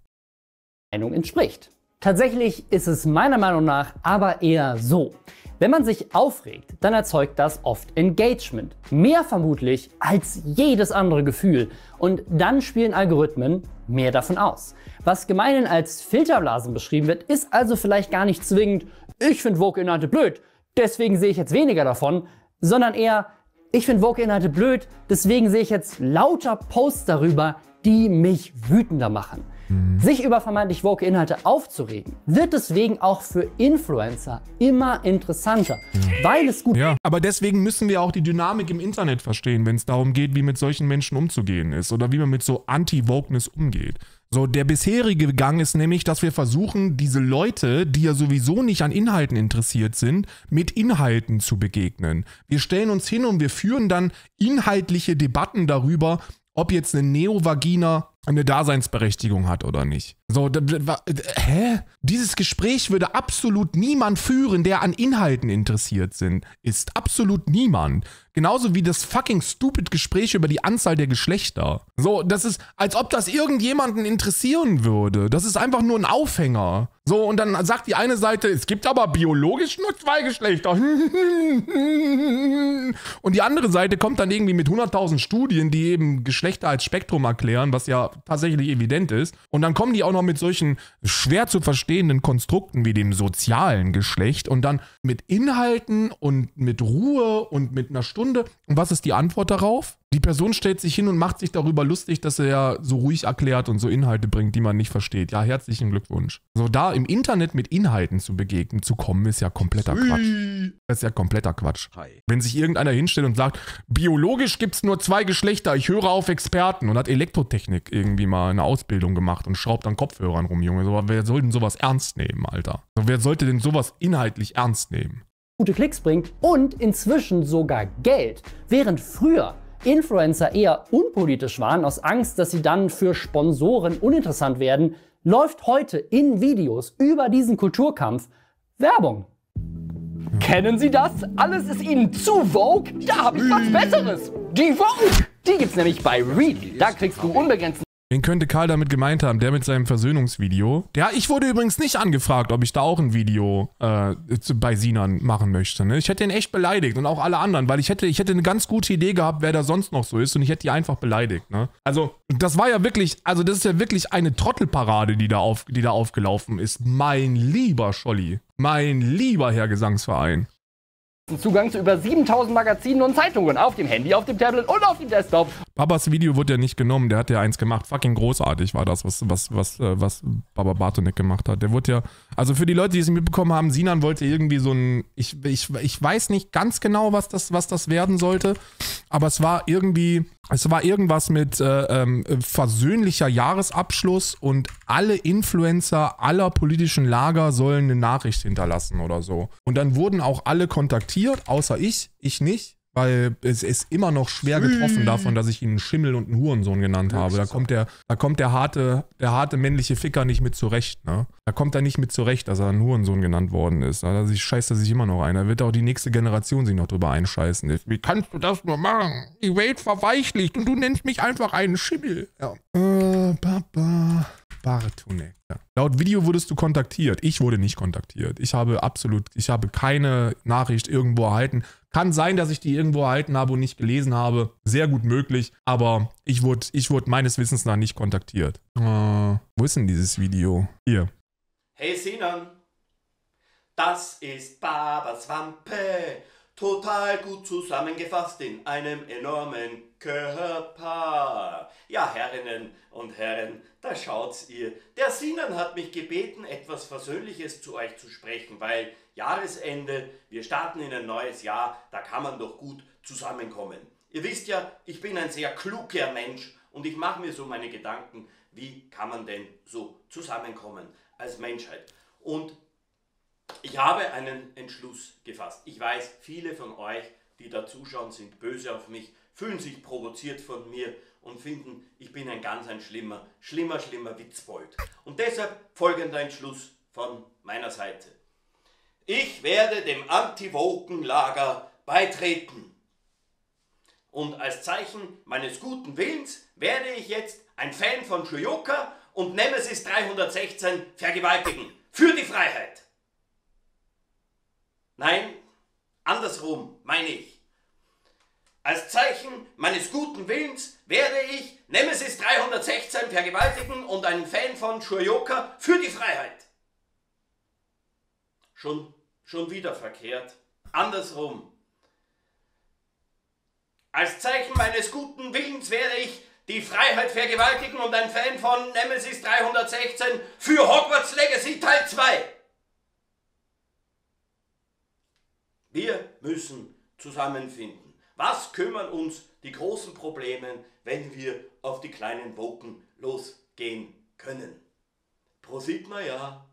Meinung entspricht. Tatsächlich ist es meiner Meinung nach aber eher so. Wenn man sich aufregt, dann erzeugt das oft Engagement. Mehr vermutlich als jedes andere Gefühl. Und dann spielen Algorithmen mehr davon aus. Was gemeinhin als Filterblasen beschrieben wird, ist also vielleicht gar nicht zwingend, ich finde Vogue-Inhalte blöd, deswegen sehe ich jetzt weniger davon, sondern eher, ich finde Vogue-Inhalte blöd, deswegen sehe ich jetzt lauter Posts darüber, die mich wütender machen. Mhm. Sich über vermeintlich woke Inhalte aufzuregen, wird deswegen auch für Influencer immer interessanter, mhm. weil es gut ist. Ja, aber deswegen müssen wir auch die Dynamik im Internet verstehen, wenn es darum geht, wie mit solchen Menschen umzugehen ist oder wie man mit so Anti-Wokeness umgeht. So, der bisherige Gang ist nämlich, dass wir versuchen, diese Leute, die ja sowieso nicht an Inhalten interessiert sind, mit Inhalten zu begegnen. Wir stellen uns hin und wir führen dann inhaltliche Debatten darüber, ob jetzt eine Neovagina eine Daseinsberechtigung hat oder nicht. So, äh, hä? Dieses Gespräch würde absolut niemand führen, der an Inhalten interessiert sind, ist. Absolut niemand. Genauso wie das fucking stupid Gespräch über die Anzahl der Geschlechter. So, das ist, als ob das irgendjemanden interessieren würde. Das ist einfach nur ein Aufhänger. So, und dann sagt die eine Seite, es gibt aber biologisch nur zwei Geschlechter. Und die andere Seite kommt dann irgendwie mit 100.000 Studien, die eben Geschlechter als Spektrum erklären, was ja tatsächlich evident ist. Und dann kommen die auch noch mit solchen schwer zu verstehenden Konstrukten wie dem sozialen Geschlecht und dann mit Inhalten und mit Ruhe und mit einer Stunde. Und was ist die Antwort darauf? Die Person stellt sich hin und macht sich darüber lustig, dass er ja so ruhig erklärt und so Inhalte bringt, die man nicht versteht. Ja, herzlichen Glückwunsch. So da im Internet mit Inhalten zu begegnen, zu kommen, ist ja kompletter Sui. Quatsch. Das ist ja kompletter Quatsch. Hi. Wenn sich irgendeiner hinstellt und sagt, biologisch gibt es nur zwei Geschlechter, ich höre auf Experten und hat Elektrotechnik irgendwie mal eine Ausbildung gemacht und schraubt an Kopfhörern rum, Junge. So, wer soll denn sowas ernst nehmen, Alter? So, wer sollte denn sowas inhaltlich ernst nehmen? gute Klicks bringt und inzwischen sogar Geld. Während früher Influencer eher unpolitisch waren, aus Angst, dass sie dann für Sponsoren uninteressant werden, läuft heute in Videos über diesen Kulturkampf Werbung. Kennen Sie das? Alles ist Ihnen zu Vogue? Da habe ich was Besseres. Die Vogue! Die gibt's nämlich bei Read. Da kriegst du unbegrenzt Wen könnte Karl damit gemeint haben? Der mit seinem Versöhnungsvideo? Ja, ich wurde übrigens nicht angefragt, ob ich da auch ein Video äh, bei Sinan machen möchte. Ne? Ich hätte ihn echt beleidigt und auch alle anderen, weil ich hätte, ich hätte eine ganz gute Idee gehabt, wer da sonst noch so ist und ich hätte die einfach beleidigt. Ne? Also, das war ja wirklich, also das ist ja wirklich eine Trottelparade, die da, auf, die da aufgelaufen ist. Mein lieber Scholli. Mein lieber Herr Gesangsverein. Zugang zu über 7000 Magazinen und Zeitungen auf dem Handy, auf dem Tablet und auf dem Desktop. Babas Video wurde ja nicht genommen, der hat ja eins gemacht. Fucking großartig war das, was, was, was, äh, was Baba Bartonek gemacht hat. Der wurde ja, also für die Leute, die es mitbekommen haben, Sinan wollte irgendwie so ein, ich, ich, ich weiß nicht ganz genau, was das, was das werden sollte, aber es war irgendwie es war irgendwas mit äh, ähm, versöhnlicher Jahresabschluss und alle Influencer aller politischen Lager sollen eine Nachricht hinterlassen oder so. Und dann wurden auch alle kontaktiert, außer ich, ich nicht weil es ist immer noch schwer getroffen davon, dass ich ihn einen Schimmel und einen Hurensohn genannt habe. Da kommt der, da kommt der harte, der harte männliche Ficker nicht mit zurecht, ne? Da kommt er nicht mit zurecht, dass er ein Hurensohn genannt worden ist. Da also scheißt er sich immer noch ein. Da wird auch die nächste Generation sich noch drüber einscheißen. Wie kannst du das nur machen? Die Welt verweichlicht und du nennst mich einfach einen Schimmel. Ja. Äh, Papa Bartunek. Ja. Laut Video wurdest du kontaktiert. Ich wurde nicht kontaktiert. Ich habe absolut, ich habe keine Nachricht irgendwo erhalten. Kann sein, dass ich die irgendwo erhalten habe und nicht gelesen habe. Sehr gut möglich. Aber ich wurde, ich wurde meines Wissens nach nicht kontaktiert. Äh, wo ist denn dieses Video? Hier. Hey Sinan, das ist Baba Swampe. Total gut zusammengefasst in einem enormen Körper. Ja, Herrinnen und Herren, da schaut's ihr. Der Sinan hat mich gebeten, etwas Versöhnliches zu euch zu sprechen, weil Jahresende, wir starten in ein neues Jahr, da kann man doch gut zusammenkommen. Ihr wisst ja, ich bin ein sehr kluger Mensch und ich mache mir so meine Gedanken, wie kann man denn so zusammenkommen als Menschheit. Und ich habe einen Entschluss gefasst. Ich weiß, viele von euch, die da zuschauen, sind böse auf mich, fühlen sich provoziert von mir und finden, ich bin ein ganz ein schlimmer, schlimmer, schlimmer Witzbold. Und deshalb folgender Entschluss von meiner Seite. Ich werde dem Anti-Woken-Lager beitreten. Und als Zeichen meines guten Willens werde ich jetzt ein Fan von Shoyoka und Nemesis 316 vergewaltigen. Für die Freiheit! Nein, andersrum meine ich. Als Zeichen meines guten Willens werde ich Nemesis 316 vergewaltigen und einen Fan von Shurioka für die Freiheit. Schon, schon wieder verkehrt. Andersrum. Als Zeichen meines guten Willens werde ich die Freiheit vergewaltigen und ein Fan von Nemesis 316 für Hogwarts Legacy Teil 2. Wir müssen zusammenfinden. Was kümmern uns die großen Probleme, wenn wir auf die kleinen Woken losgehen können? Prosit mal ja.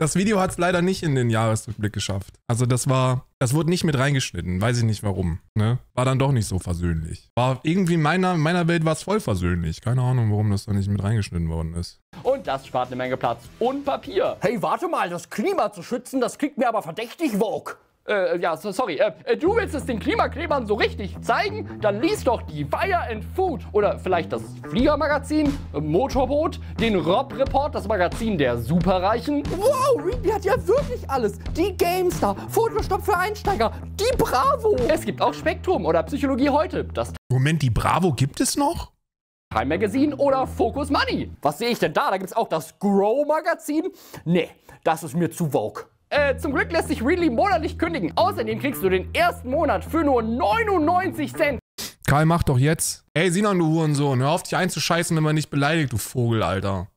Das Video hat es leider nicht in den Jahresrückblick geschafft. Also das war, das wurde nicht mit reingeschnitten, weiß ich nicht warum. Ne? War dann doch nicht so versöhnlich. War irgendwie in meiner, meiner Welt war es voll versöhnlich. Keine Ahnung, warum das da nicht mit reingeschnitten worden ist. Und das spart eine Menge Platz und Papier. Hey, warte mal, das Klima zu schützen, das klingt mir aber verdächtig, Vogue äh, ja, sorry, äh, äh, du willst es den Klimaklebern so richtig zeigen? Dann liest doch die Fire and Food oder vielleicht das Fliegermagazin, äh, Motorboot, den Rob Report, das Magazin der Superreichen. Wow, Readly hat ja wirklich alles. Die GameStar, Photoshop für Einsteiger, die Bravo. Es gibt auch Spektrum oder Psychologie heute. Das Moment, die Bravo gibt es noch? Time Magazine oder Focus Money. Was sehe ich denn da? Da gibt es auch das Grow Magazin. Nee, das ist mir zu vogue. Äh, zum Glück lässt sich Readly monatlich kündigen. Außerdem kriegst du den ersten Monat für nur 99 Cent. Karl, mach doch jetzt. Ey, Sinan, du Hurensohn, hör auf dich einzuscheißen, wenn man nicht beleidigt, du Vogel, Alter.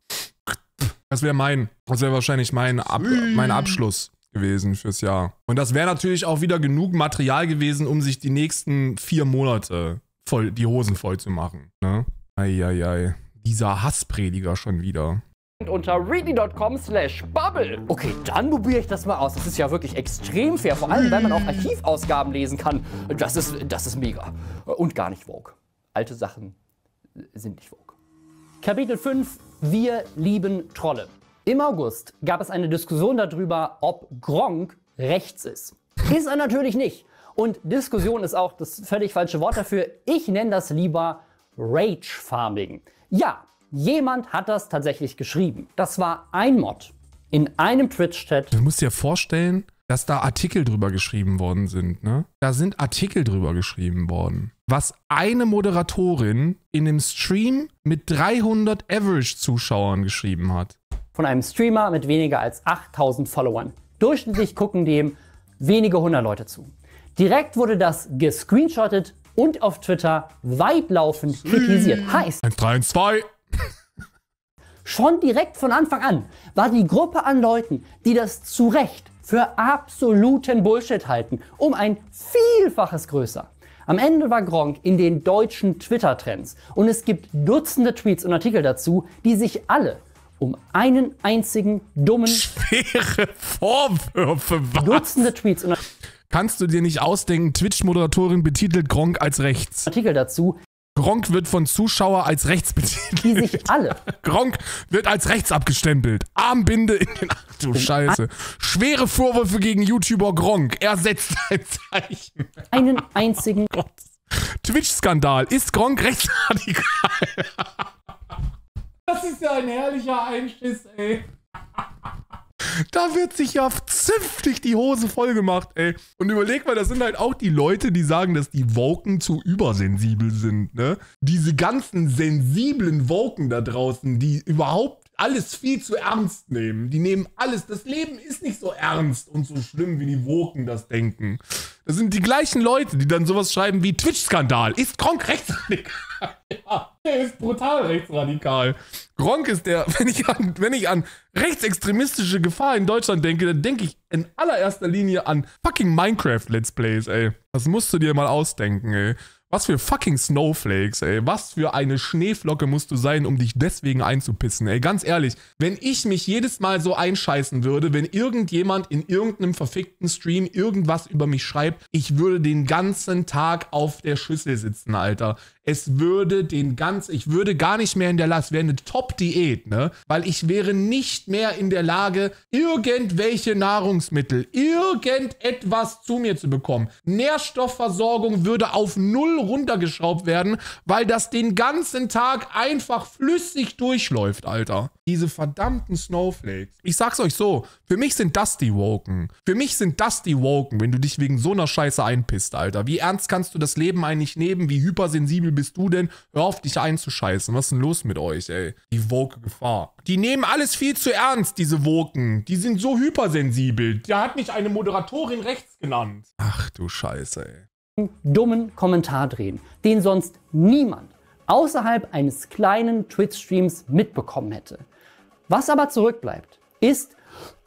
Das wäre mein, das wäre wahrscheinlich mein, Ab mein Abschluss gewesen fürs Jahr. Und das wäre natürlich auch wieder genug Material gewesen, um sich die nächsten vier Monate voll, die Hosen voll zu machen. Ne? Eieiei. Dieser Hassprediger schon wieder unter readly.com slash bubble. Okay, dann probiere ich das mal aus. Das ist ja wirklich extrem fair, vor allem, weil man auch Archivausgaben lesen kann. Das ist, das ist mega. Und gar nicht Vogue. Alte Sachen sind nicht Vogue. Kapitel 5. Wir lieben Trolle. Im August gab es eine Diskussion darüber, ob Gronk rechts ist. Ist er natürlich nicht. Und Diskussion ist auch das völlig falsche Wort dafür. Ich nenne das lieber Rage Farming. Ja, Jemand hat das tatsächlich geschrieben. Das war ein Mod in einem Twitch-Chat. Du musst dir vorstellen, dass da Artikel drüber geschrieben worden sind. Ne? Da sind Artikel drüber geschrieben worden, was eine Moderatorin in einem Stream mit 300 Average-Zuschauern geschrieben hat. Von einem Streamer mit weniger als 8000 Followern. Durchschnittlich gucken dem wenige hundert Leute zu. Direkt wurde das gescreenshottet und auf Twitter weitlaufend kritisiert. Heißt. 1, 3, 2. Schon direkt von Anfang an war die Gruppe an Leuten, die das zu Recht für absoluten Bullshit halten, um ein Vielfaches größer. Am Ende war Gronk in den deutschen Twitter-Trends und es gibt Dutzende Tweets und Artikel dazu, die sich alle um einen einzigen dummen schwere Vorwürfe. Was? Dutzende Tweets und Kannst du dir nicht ausdenken, Twitch-Moderatorin betitelt Gronk als rechts. Artikel dazu, Gronk wird von Zuschauer als rechts betitelt. Die sich alle. Gronk wird als rechts abgestempelt. Armbinde in den. Ach du Scheiße. Schwere Vorwürfe gegen YouTuber Gronk. Er setzt ein Zeichen. Einen einzigen. Oh Twitch-Skandal. Ist Gronk rechtsradikal? Das ist ja ein herrlicher Einschiss, ey. Da wird sich ja zünftig die Hose voll gemacht, ey. Und überleg mal, das sind halt auch die Leute, die sagen, dass die Woken zu übersensibel sind, ne? Diese ganzen sensiblen Woken da draußen, die überhaupt alles viel zu ernst nehmen. Die nehmen alles. Das Leben ist nicht so ernst und so schlimm, wie die Woken das denken. Das sind die gleichen Leute, die dann sowas schreiben wie Twitch-Skandal. Ist Gronk rechtsradikal? ja, er ist brutal rechtsradikal. Gronk ist der, wenn ich, an, wenn ich an rechtsextremistische Gefahr in Deutschland denke, dann denke ich in allererster Linie an fucking Minecraft-Let's Plays, ey. Das musst du dir mal ausdenken, ey. Was für fucking Snowflakes, ey. Was für eine Schneeflocke musst du sein, um dich deswegen einzupissen, ey. Ganz ehrlich, wenn ich mich jedes Mal so einscheißen würde, wenn irgendjemand in irgendeinem verfickten Stream irgendwas über mich schreibt, ich würde den ganzen Tag auf der Schüssel sitzen, Alter es würde den ganz, ich würde gar nicht mehr in der Last, wäre eine Top-Diät, ne? Weil ich wäre nicht mehr in der Lage, irgendwelche Nahrungsmittel, irgendetwas zu mir zu bekommen. Nährstoffversorgung würde auf null runtergeschraubt werden, weil das den ganzen Tag einfach flüssig durchläuft, Alter. Diese verdammten Snowflakes. Ich sag's euch so, für mich sind das die Woken. Für mich sind das die Woken, wenn du dich wegen so einer Scheiße einpisst, Alter. Wie ernst kannst du das Leben eigentlich nehmen? Wie hypersensibel übel bist du denn? Hör auf, dich einzuscheißen. Was ist denn los mit euch, ey? Die woke Gefahr. Die nehmen alles viel zu ernst, diese Woken. Die sind so hypersensibel. Da hat mich eine Moderatorin rechts genannt. Ach du Scheiße, ey Einen dummen Kommentar drehen, den sonst niemand außerhalb eines kleinen Twitch-Streams mitbekommen hätte. Was aber zurückbleibt, ist,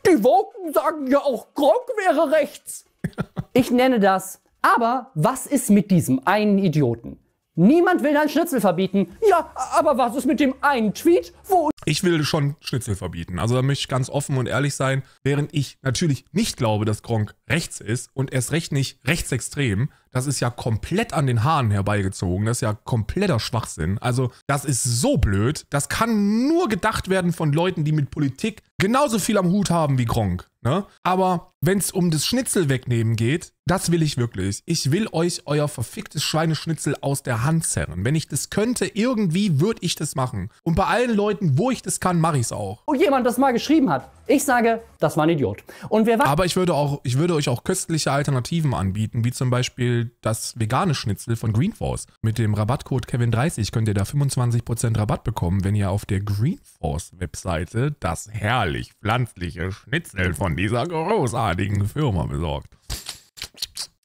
die Woken sagen ja auch Gronk wäre rechts. Ich nenne das, aber was ist mit diesem einen Idioten? Niemand will dann Schnitzel verbieten. Ja, aber was ist mit dem einen Tweet, wo... Ich will schon Schnitzel verbieten. Also da möchte ich ganz offen und ehrlich sein. Während ich natürlich nicht glaube, dass Gronk rechts ist und erst recht nicht rechtsextrem, das ist ja komplett an den Haaren herbeigezogen. Das ist ja kompletter Schwachsinn. Also, das ist so blöd. Das kann nur gedacht werden von Leuten, die mit Politik genauso viel am Hut haben wie Gronk. Ne? Aber wenn es um das Schnitzel wegnehmen geht, das will ich wirklich. Ich will euch euer verficktes Schweineschnitzel aus der Hand zerren. Wenn ich das könnte, irgendwie würde ich das machen. Und bei allen Leuten, wo ich das kann, mache ich es auch. Wo jemand das mal geschrieben hat, ich sage, das war ein Idiot. Und wer Aber ich würde, auch, ich würde euch auch köstliche Alternativen anbieten, wie zum Beispiel das vegane Schnitzel von Greenforce. Mit dem Rabattcode Kevin30 könnt ihr da 25% Rabatt bekommen, wenn ihr auf der Greenforce-Webseite das herrlich pflanzliche Schnitzel von dieser großartigen Firma besorgt.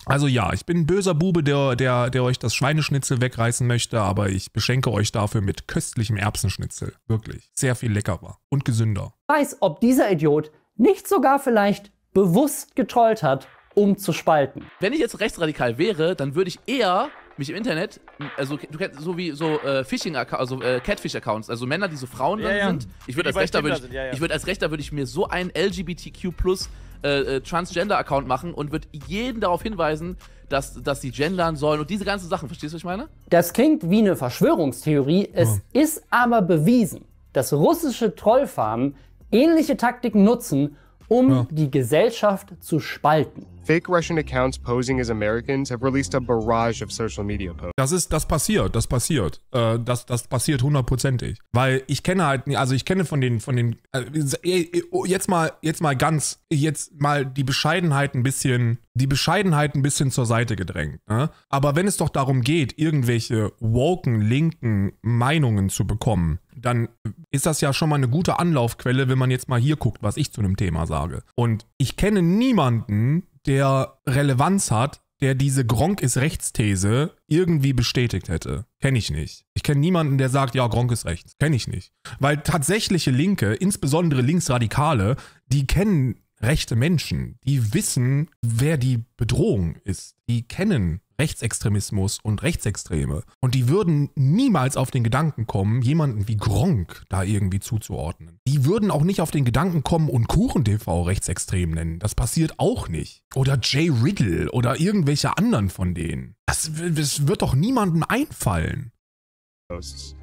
Also ja, ich bin ein böser Bube, der, der, der euch das Schweineschnitzel wegreißen möchte, aber ich beschenke euch dafür mit köstlichem Erbsenschnitzel. Wirklich. Sehr viel leckerer und gesünder. Ich Weiß, ob dieser Idiot nicht sogar vielleicht bewusst getrollt hat, um zu spalten. Wenn ich jetzt rechtsradikal wäre, dann würde ich eher mich im Internet, also du kennst so wie so äh, Phishing also äh, Catfish Accounts, also Männer, die so Frauen ja, dann ja. sind. Ich würde als Rechter ja, ich als Rechter würde ich mir so einen LGBTQ+ plus äh, äh, Transgender-Account machen und wird jeden darauf hinweisen, dass, dass sie gendern sollen und diese ganzen Sachen. Verstehst du, was ich meine? Das klingt wie eine Verschwörungstheorie. Es oh. ist aber bewiesen, dass russische Trollfarmen ähnliche Taktiken nutzen, um ja. die Gesellschaft zu spalten. Fake Russian accounts posing as Americans have released a barrage of social media posts. Das ist, das passiert, das passiert. Äh, das, das passiert hundertprozentig. Weil ich kenne halt, also ich kenne von den, von den, äh, äh, äh, jetzt mal, jetzt mal ganz, jetzt mal die Bescheidenheit ein bisschen, die Bescheidenheit ein bisschen zur Seite gedrängt. Ne? Aber wenn es doch darum geht, irgendwelche woken, linken Meinungen zu bekommen, dann ist das ja schon mal eine gute Anlaufquelle, wenn man jetzt mal hier guckt, was ich zu einem Thema sage. Und ich kenne niemanden, der Relevanz hat, der diese Gronk ist Rechtsthese irgendwie bestätigt hätte. Kenne ich nicht. Ich kenne niemanden, der sagt, ja, Gronk ist rechts. Kenne ich nicht. Weil tatsächliche Linke, insbesondere Linksradikale, die kennen rechte Menschen. Die wissen, wer die Bedrohung ist. Die kennen Rechtsextremismus und Rechtsextreme. Und die würden niemals auf den Gedanken kommen, jemanden wie Gronk da irgendwie zuzuordnen. Die würden auch nicht auf den Gedanken kommen und Kuchen-TV rechtsextrem nennen. Das passiert auch nicht. Oder Jay Riddle oder irgendwelche anderen von denen. Das, das wird doch niemandem einfallen.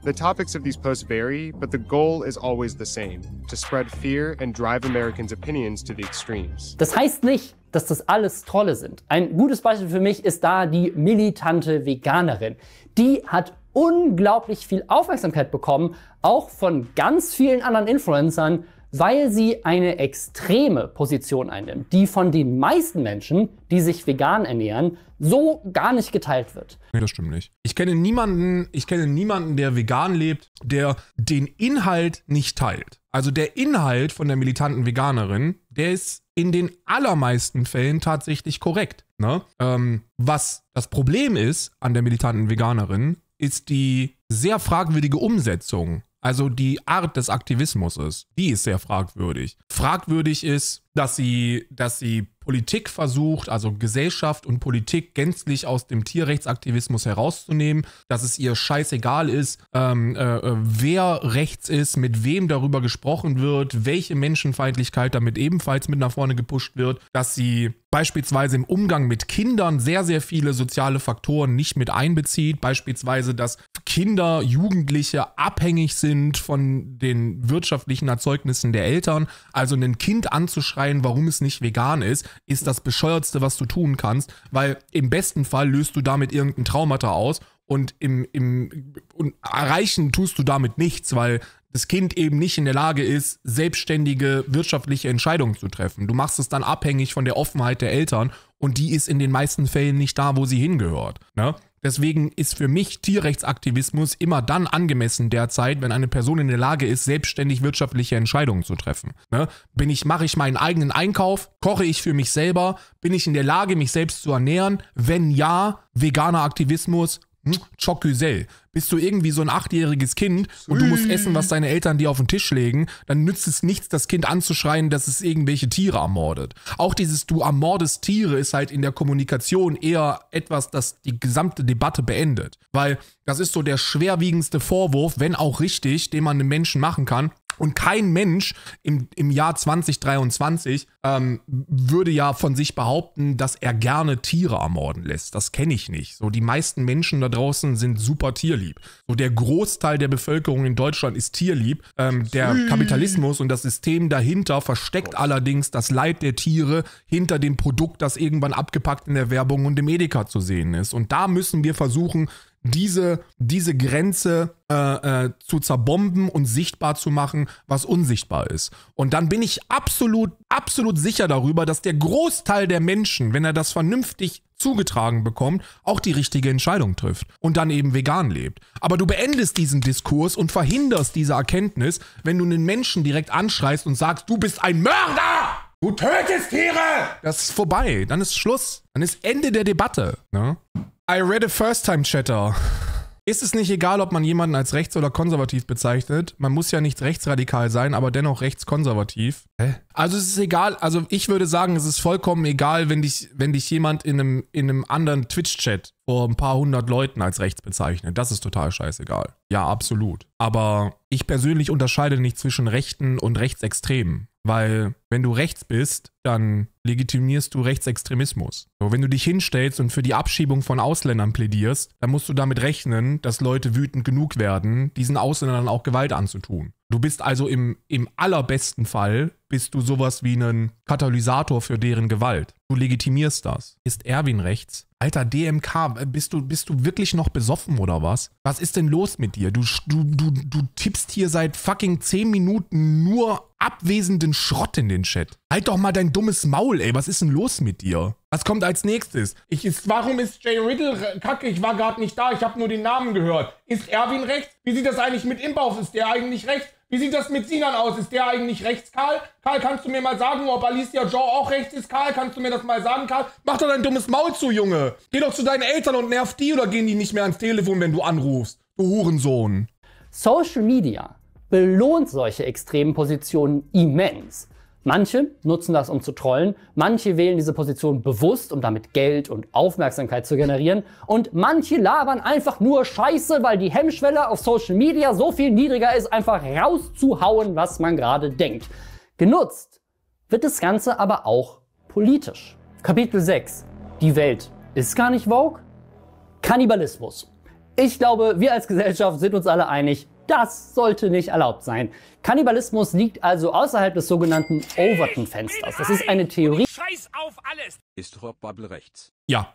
The topics of these posts vary, but the goal is always the same: to spread fear and drive Americans' opinions to the extremes. Das heißt nicht, dass das alles Trolle sind. Ein gutes Beispiel für mich ist da die militante Veganerin. Die hat unglaublich viel Aufmerksamkeit bekommen, auch von ganz vielen anderen Influencern, weil sie eine extreme Position einnimmt, die von den meisten Menschen, die sich vegan ernähren, so gar nicht geteilt wird. Nee, das stimmt nicht. Ich kenne niemanden, ich kenne niemanden, der vegan lebt, der den Inhalt nicht teilt. Also der Inhalt von der militanten Veganerin, der ist in den allermeisten Fällen tatsächlich korrekt. Ne? Ähm, was das Problem ist an der militanten Veganerin, ist die sehr fragwürdige Umsetzung. Also die Art des Aktivismus ist, die ist sehr fragwürdig. Fragwürdig ist, dass sie, dass sie Politik versucht, also Gesellschaft und Politik gänzlich aus dem Tierrechtsaktivismus herauszunehmen, dass es ihr scheißegal ist, ähm, äh, äh, wer rechts ist, mit wem darüber gesprochen wird, welche Menschenfeindlichkeit damit ebenfalls mit nach vorne gepusht wird, dass sie beispielsweise im Umgang mit Kindern sehr, sehr viele soziale Faktoren nicht mit einbezieht. Beispielsweise, dass Kinder, Jugendliche abhängig sind von den wirtschaftlichen Erzeugnissen der Eltern. Also ein Kind anzuschreien, warum es nicht vegan ist, ist das bescheuertste, was du tun kannst, weil im besten Fall löst du damit irgendein Traumata aus und im, im und erreichen tust du damit nichts, weil das Kind eben nicht in der Lage ist, selbstständige wirtschaftliche Entscheidungen zu treffen. Du machst es dann abhängig von der Offenheit der Eltern und die ist in den meisten Fällen nicht da, wo sie hingehört. Ne? Deswegen ist für mich Tierrechtsaktivismus immer dann angemessen derzeit, wenn eine Person in der Lage ist, selbstständig wirtschaftliche Entscheidungen zu treffen. Ne? Bin ich, mache ich meinen eigenen Einkauf, koche ich für mich selber, bin ich in der Lage, mich selbst zu ernähren? Wenn ja, veganer Aktivismus, hm, Chocusel bist du irgendwie so ein achtjähriges Kind und du musst essen, was deine Eltern dir auf den Tisch legen, dann nützt es nichts, das Kind anzuschreien, dass es irgendwelche Tiere ermordet. Auch dieses Du ermordest Tiere ist halt in der Kommunikation eher etwas, das die gesamte Debatte beendet. Weil das ist so der schwerwiegendste Vorwurf, wenn auch richtig, den man einem Menschen machen kann. Und kein Mensch im, im Jahr 2023 ähm, würde ja von sich behaupten, dass er gerne Tiere ermorden lässt. Das kenne ich nicht. So, die meisten Menschen da draußen sind super tierlich tierlieb. So der Großteil der Bevölkerung in Deutschland ist tierlieb. Ähm, der Kapitalismus und das System dahinter versteckt oh. allerdings das Leid der Tiere hinter dem Produkt, das irgendwann abgepackt in der Werbung und im Edeka zu sehen ist. Und da müssen wir versuchen, diese, diese Grenze äh, äh, zu zerbomben und sichtbar zu machen, was unsichtbar ist. Und dann bin ich absolut, absolut sicher darüber, dass der Großteil der Menschen, wenn er das vernünftig zugetragen bekommt, auch die richtige Entscheidung trifft und dann eben vegan lebt. Aber du beendest diesen Diskurs und verhinderst diese Erkenntnis, wenn du einen Menschen direkt anschreist und sagst, du bist ein Mörder! Du tötest Tiere! Das ist vorbei. Dann ist Schluss. Dann ist Ende der Debatte. Ne? I read a first-time-chatter. Ist es nicht egal, ob man jemanden als rechts oder konservativ bezeichnet? Man muss ja nicht rechtsradikal sein, aber dennoch rechtskonservativ. Hä? Also es ist egal, also ich würde sagen, es ist vollkommen egal, wenn dich, wenn dich jemand in einem, in einem anderen Twitch-Chat vor ein paar hundert Leuten als rechts bezeichnet. Das ist total scheißegal. Ja, absolut. Aber ich persönlich unterscheide nicht zwischen Rechten und Rechtsextremen, weil wenn du rechts bist, dann legitimierst du Rechtsextremismus. So, wenn du dich hinstellst und für die Abschiebung von Ausländern plädierst, dann musst du damit rechnen, dass Leute wütend genug werden, diesen Ausländern auch Gewalt anzutun. Du bist also im, im allerbesten Fall, bist du sowas wie ein Katalysator für deren Gewalt. Du legitimierst das. Ist Erwin rechts? Alter, DMK, bist du, bist du wirklich noch besoffen oder was? Was ist denn los mit dir? Du, du, du, du tippst hier seit fucking 10 Minuten nur abwesenden Schrott in den Chat. Halt doch mal dein dummes Maul, ey. Was ist denn los mit dir? Was kommt als nächstes? Ich ist, warum ist Jay Riddle äh, kacke? Ich war gerade nicht da. Ich habe nur den Namen gehört. Ist Erwin rechts? Wie sieht das eigentlich mit Imp aus? Ist der eigentlich rechts? Wie sieht das mit Sinan aus? Ist der eigentlich rechts, Karl? Karl, kannst du mir mal sagen, ob Alicia Joe auch rechts ist? Karl, kannst du mir das mal sagen, Karl? Mach doch dein dummes Maul zu, Junge. Geh doch zu deinen Eltern und nerv die oder gehen die nicht mehr ans Telefon, wenn du anrufst, du Hurensohn. Social Media belohnt solche extremen Positionen immens. Manche nutzen das, um zu trollen, manche wählen diese Position bewusst, um damit Geld und Aufmerksamkeit zu generieren und manche labern einfach nur Scheiße, weil die Hemmschwelle auf Social Media so viel niedriger ist, einfach rauszuhauen, was man gerade denkt. Genutzt wird das Ganze aber auch politisch. Kapitel 6. Die Welt ist gar nicht Vogue? Kannibalismus. Ich glaube, wir als Gesellschaft sind uns alle einig, das sollte nicht erlaubt sein. Kannibalismus liegt also außerhalb des sogenannten Overton-Fensters. Das ist eine Theorie. Scheiß auf alles! Ist Rob Bubble rechts? Ja,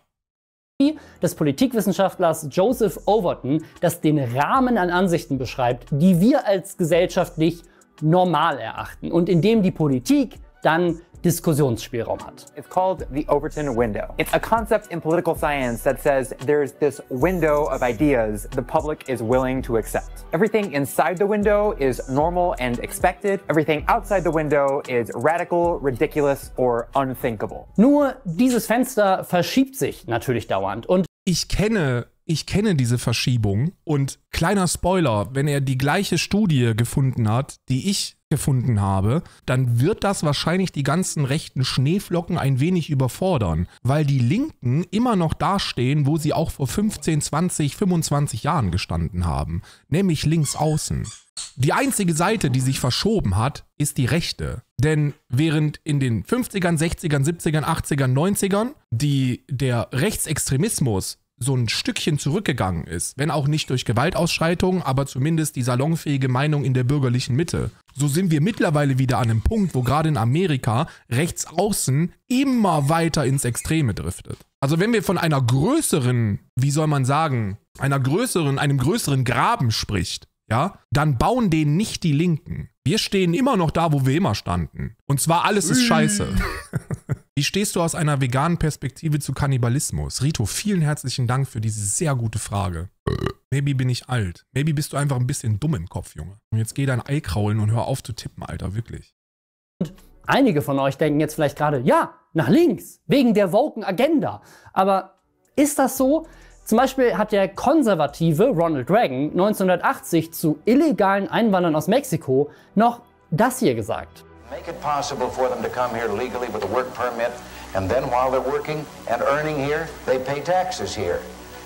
des Politikwissenschaftlers Joseph Overton, das den Rahmen an Ansichten beschreibt, die wir als gesellschaftlich normal erachten und in dem die Politik dann Diskussionsspielraum hat. It's called the Overton window. It's a concept in political science that says there's this window of ideas the public is willing to accept. Everything inside the window is normal and expected. Everything outside the window is radical, ridiculous or unthinkable. Nur dieses Fenster verschiebt sich natürlich dauernd und ich kenne ich kenne diese Verschiebung und kleiner Spoiler, wenn er die gleiche Studie gefunden hat, die ich gefunden habe, dann wird das wahrscheinlich die ganzen rechten Schneeflocken ein wenig überfordern, weil die Linken immer noch dastehen, wo sie auch vor 15, 20, 25 Jahren gestanden haben, nämlich links außen. Die einzige Seite, die sich verschoben hat, ist die rechte. Denn während in den 50ern, 60ern, 70ern, 80ern, 90ern die, der Rechtsextremismus so ein Stückchen zurückgegangen ist, wenn auch nicht durch Gewaltausschreitungen, aber zumindest die salonfähige Meinung in der bürgerlichen Mitte. So sind wir mittlerweile wieder an einem Punkt, wo gerade in Amerika rechts außen immer weiter ins Extreme driftet. Also wenn wir von einer größeren, wie soll man sagen, einer größeren, einem größeren Graben spricht, ja, dann bauen den nicht die Linken. Wir stehen immer noch da, wo wir immer standen. Und zwar alles ist scheiße. Wie stehst du aus einer veganen Perspektive zu Kannibalismus? Rito, vielen herzlichen Dank für diese sehr gute Frage. Maybe bin ich alt. Maybe bist du einfach ein bisschen dumm im Kopf, Junge. Und jetzt geh dein Ei kraulen und hör auf zu tippen, Alter, wirklich. Und einige von euch denken jetzt vielleicht gerade, ja, nach links, wegen der woken Agenda. Aber ist das so? Zum Beispiel hat der konservative Ronald Reagan 1980 zu illegalen Einwanderern aus Mexiko noch das hier gesagt. Make it possible for them to come here legally with a work permit, and then while they're working and earning here, they pay taxes here.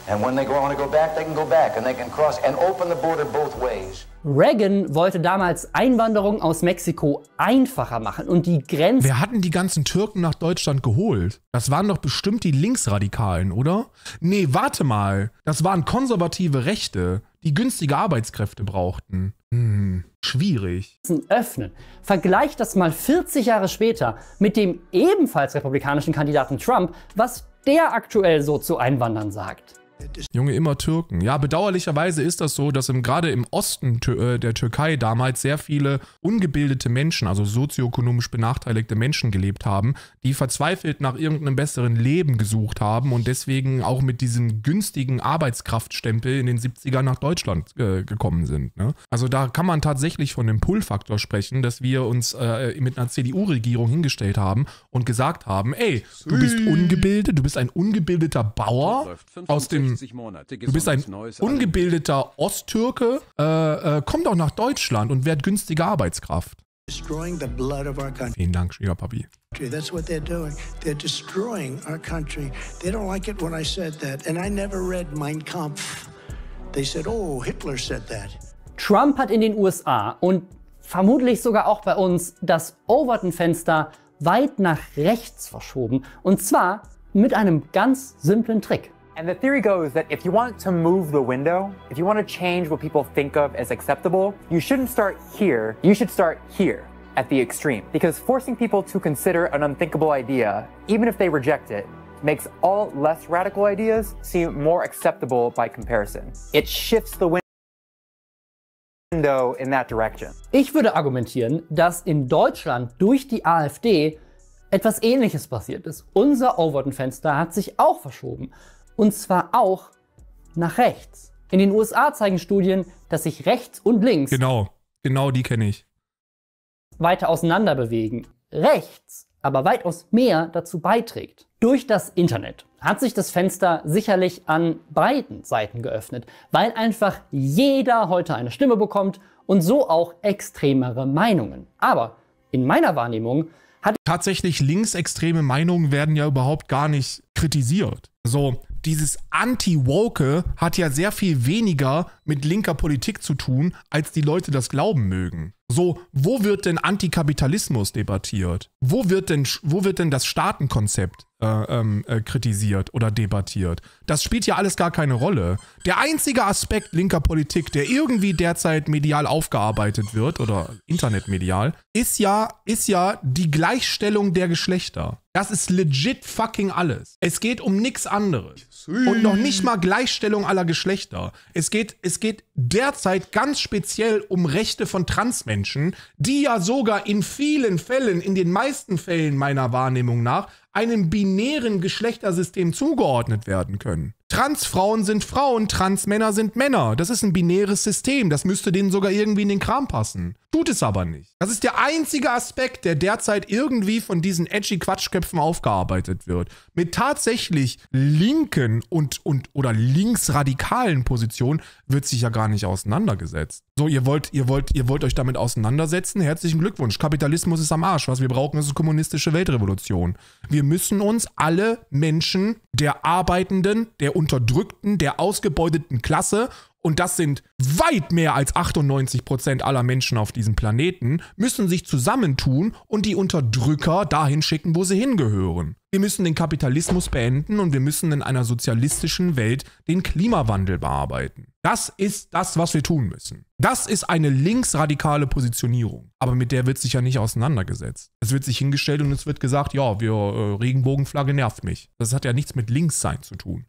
And when they want to go back, they can go back, and they can cross and open the border both ways. Reagan wollte damals Einwanderung aus Mexiko einfacher machen und die Grenzen. Wer hatten die ganzen Türken nach Deutschland geholt? Das waren doch bestimmt die Linksradikalen, oder? Nee, warte mal. Das waren konservative Rechte, die günstige Arbeitskräfte brauchten. Hm, schwierig. Öffnen. Vergleicht das mal 40 Jahre später mit dem ebenfalls republikanischen Kandidaten Trump, was der aktuell so zu Einwandern sagt. Junge, immer Türken. Ja, bedauerlicherweise ist das so, dass im, gerade im Osten äh, der Türkei damals sehr viele ungebildete Menschen, also sozioökonomisch benachteiligte Menschen gelebt haben, die verzweifelt nach irgendeinem besseren Leben gesucht haben und deswegen auch mit diesem günstigen Arbeitskraftstempel in den 70ern nach Deutschland äh, gekommen sind. Ne? Also da kann man tatsächlich von dem Pull-Faktor sprechen, dass wir uns äh, mit einer CDU-Regierung hingestellt haben und gesagt haben, ey, du bist ungebildet, du bist ein ungebildeter Bauer aus dem Film. Hm. Du bist ein ungebildeter Osttürke, äh, äh, komm doch nach Deutschland und werd günstige Arbeitskraft. Vielen Dank, Shiva Papi. That's what they're doing. They're destroying our country. They don't like it when I said that. And I never read Mein Kampf. They said, oh, Hitler said that. Trump hat in den USA und vermutlich sogar auch bei uns das Overton-Fenster weit nach rechts verschoben. Und zwar mit einem ganz simplen Trick. And the theory goes that if you want to move the window, if you want to change what people think of as acceptable, you shouldn't start here, you should start here at the extreme. Because forcing people to consider an unthinkable idea, even if they reject it, makes all less radical ideas seem more acceptable by comparison. It shifts the window in that direction. Ich würde argumentieren, dass in Deutschland durch die AfD etwas ähnliches passiert ist. Unser Overton-Fenster hat sich auch verschoben. Und zwar auch nach rechts. In den USA zeigen Studien, dass sich rechts und links genau, genau die kenne ich. weiter auseinander bewegen. Rechts aber weitaus mehr dazu beiträgt. Durch das Internet hat sich das Fenster sicherlich an beiden Seiten geöffnet, weil einfach jeder heute eine Stimme bekommt und so auch extremere Meinungen. Aber in meiner Wahrnehmung hat Tatsächlich linksextreme Meinungen werden ja überhaupt gar nicht kritisiert. So, dieses Anti-Woke hat ja sehr viel weniger mit linker Politik zu tun, als die Leute das glauben mögen. So, wo wird denn Antikapitalismus debattiert? Wo wird denn, wo wird denn das Staatenkonzept äh, ähm, äh, kritisiert oder debattiert? Das spielt ja alles gar keine Rolle. Der einzige Aspekt linker Politik, der irgendwie derzeit medial aufgearbeitet wird oder internetmedial, ist ja, ist ja die Gleichstellung der Geschlechter. Das ist legit fucking alles. Es geht um nichts anderes. Und noch nicht mal Gleichstellung aller Geschlechter. Es geht, es geht derzeit ganz speziell um Rechte von Transmenschen, die ja sogar in vielen Fällen, in den meisten Fällen meiner Wahrnehmung nach, einem binären Geschlechtersystem zugeordnet werden können. Transfrauen sind Frauen, Transmänner sind Männer. Das ist ein binäres System. Das müsste denen sogar irgendwie in den Kram passen. Tut es aber nicht. Das ist der einzige Aspekt, der derzeit irgendwie von diesen edgy Quatschköpfen aufgearbeitet wird. Mit tatsächlich linken und, und oder linksradikalen Positionen wird sich ja gar nicht auseinandergesetzt. So, ihr wollt, ihr wollt, ihr wollt euch damit auseinandersetzen. Herzlichen Glückwunsch. Kapitalismus ist am Arsch. Was wir brauchen, ist eine kommunistische Weltrevolution. Wir müssen uns alle Menschen der arbeitenden, der unterdrückten, der ausgebeuteten Klasse und das sind weit mehr als 98% aller Menschen auf diesem Planeten, müssen sich zusammentun und die Unterdrücker dahin schicken, wo sie hingehören. Wir müssen den Kapitalismus beenden und wir müssen in einer sozialistischen Welt den Klimawandel bearbeiten. Das ist das, was wir tun müssen. Das ist eine linksradikale Positionierung. Aber mit der wird sich ja nicht auseinandergesetzt. Es wird sich hingestellt und es wird gesagt, ja, wir äh, Regenbogenflagge nervt mich. Das hat ja nichts mit links zu tun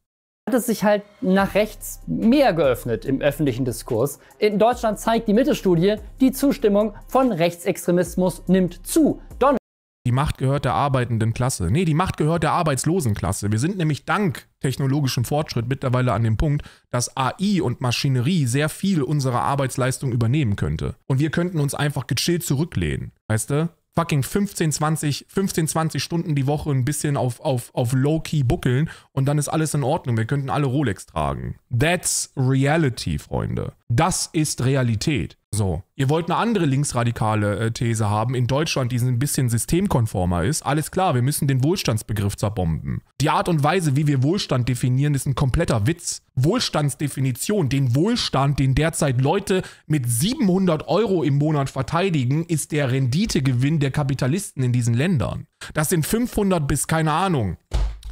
hat es sich halt nach rechts mehr geöffnet im öffentlichen Diskurs. In Deutschland zeigt die Mittelstudie, die Zustimmung von Rechtsextremismus nimmt zu. Donald die Macht gehört der arbeitenden Klasse. Nee, die Macht gehört der arbeitslosen Klasse. Wir sind nämlich dank technologischem Fortschritt mittlerweile an dem Punkt, dass AI und Maschinerie sehr viel unserer Arbeitsleistung übernehmen könnte. Und wir könnten uns einfach gechillt zurücklehnen. Weißt du? fucking 15, 20, 15, 20 Stunden die Woche ein bisschen auf, auf, auf Low-Key buckeln und dann ist alles in Ordnung. Wir könnten alle Rolex tragen. That's reality, Freunde. Das ist Realität. So, ihr wollt eine andere linksradikale äh, These haben in Deutschland, die ein bisschen systemkonformer ist. Alles klar, wir müssen den Wohlstandsbegriff zerbomben. Die Art und Weise, wie wir Wohlstand definieren, ist ein kompletter Witz. Wohlstandsdefinition, den Wohlstand, den derzeit Leute mit 700 Euro im Monat verteidigen, ist der Renditegewinn der Kapitalisten in diesen Ländern. Das sind 500 bis keine Ahnung.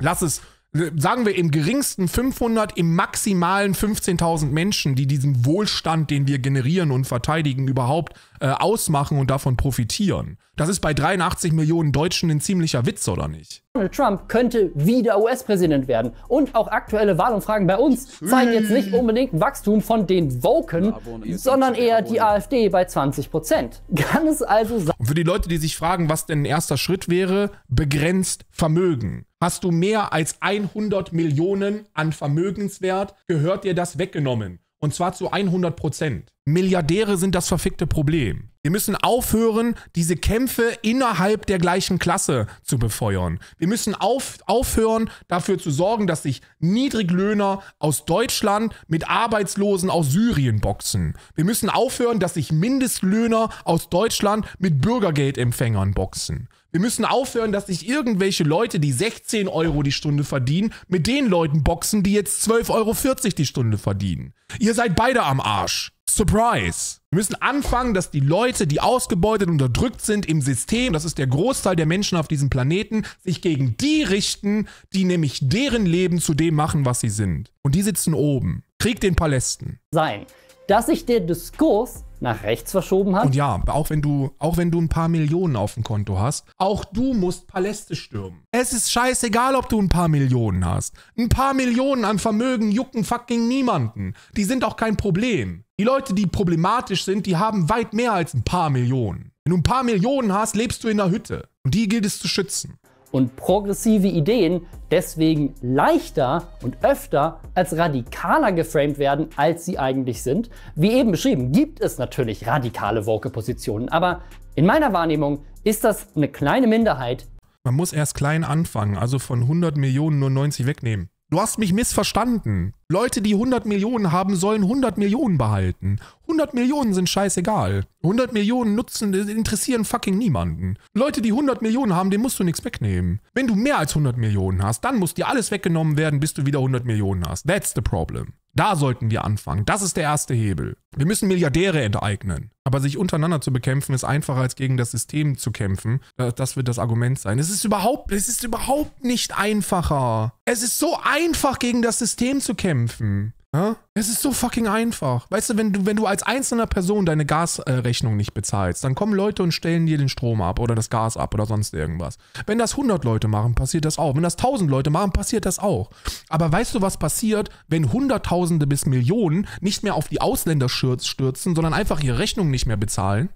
Lass es sagen wir im geringsten 500, im maximalen 15.000 Menschen, die diesen Wohlstand, den wir generieren und verteidigen, überhaupt äh, ausmachen und davon profitieren. Das ist bei 83 Millionen Deutschen ein ziemlicher Witz, oder nicht? Donald Trump könnte wieder US-Präsident werden. Und auch aktuelle Wahlumfragen bei uns zeigen jetzt nicht unbedingt Wachstum von den Woken, sondern eher die AfD bei 20 Prozent. Kann es also sein? Und für die Leute, die sich fragen, was denn ein erster Schritt wäre, begrenzt Vermögen. Hast du mehr als 100 Millionen an Vermögenswert, gehört dir das weggenommen. Und zwar zu 100 Prozent. Milliardäre sind das verfickte Problem. Wir müssen aufhören, diese Kämpfe innerhalb der gleichen Klasse zu befeuern. Wir müssen auf, aufhören, dafür zu sorgen, dass sich Niedriglöhner aus Deutschland mit Arbeitslosen aus Syrien boxen. Wir müssen aufhören, dass sich Mindestlöhner aus Deutschland mit Bürgergeldempfängern boxen. Wir müssen aufhören, dass sich irgendwelche Leute, die 16 Euro die Stunde verdienen, mit den Leuten boxen, die jetzt 12,40 Euro die Stunde verdienen. Ihr seid beide am Arsch. Surprise! Wir müssen anfangen, dass die Leute, die ausgebeutet und unterdrückt sind im System, das ist der Großteil der Menschen auf diesem Planeten, sich gegen die richten, die nämlich deren Leben zu dem machen, was sie sind. Und die sitzen oben. Krieg den Palästen. Sein. Dass sich der Diskurs nach rechts verschoben hat. Und ja, auch wenn du, auch wenn du ein paar Millionen auf dem Konto hast, auch du musst Paläste stürmen. Es ist scheißegal, ob du ein paar Millionen hast. Ein paar Millionen an Vermögen jucken fucking niemanden. Die sind auch kein Problem. Die Leute, die problematisch sind, die haben weit mehr als ein paar Millionen. Wenn du ein paar Millionen hast, lebst du in einer Hütte. Und die gilt es zu schützen und progressive Ideen deswegen leichter und öfter als radikaler geframed werden, als sie eigentlich sind. Wie eben beschrieben, gibt es natürlich radikale Woke-Positionen, aber in meiner Wahrnehmung ist das eine kleine Minderheit. Man muss erst klein anfangen, also von 100 Millionen nur 90 wegnehmen. Du hast mich missverstanden. Leute, die 100 Millionen haben, sollen 100 Millionen behalten. 100 Millionen sind scheißegal. 100 Millionen nutzen, interessieren fucking niemanden. Leute, die 100 Millionen haben, dem musst du nichts wegnehmen. Wenn du mehr als 100 Millionen hast, dann muss dir alles weggenommen werden, bis du wieder 100 Millionen hast. That's the problem. Da sollten wir anfangen. Das ist der erste Hebel. Wir müssen Milliardäre enteignen. Aber sich untereinander zu bekämpfen, ist einfacher als gegen das System zu kämpfen. Das wird das Argument sein. Es ist überhaupt, es ist überhaupt nicht einfacher. Es ist so einfach, gegen das System zu kämpfen. Ja? Es ist so fucking einfach. Weißt du, wenn du, wenn du als einzelner Person deine Gasrechnung äh, nicht bezahlst, dann kommen Leute und stellen dir den Strom ab oder das Gas ab oder sonst irgendwas. Wenn das 100 Leute machen, passiert das auch. Wenn das 1000 Leute machen, passiert das auch. Aber weißt du, was passiert, wenn Hunderttausende bis Millionen nicht mehr auf die Ausländer stürzen, sondern einfach ihre Rechnung nicht mehr bezahlen?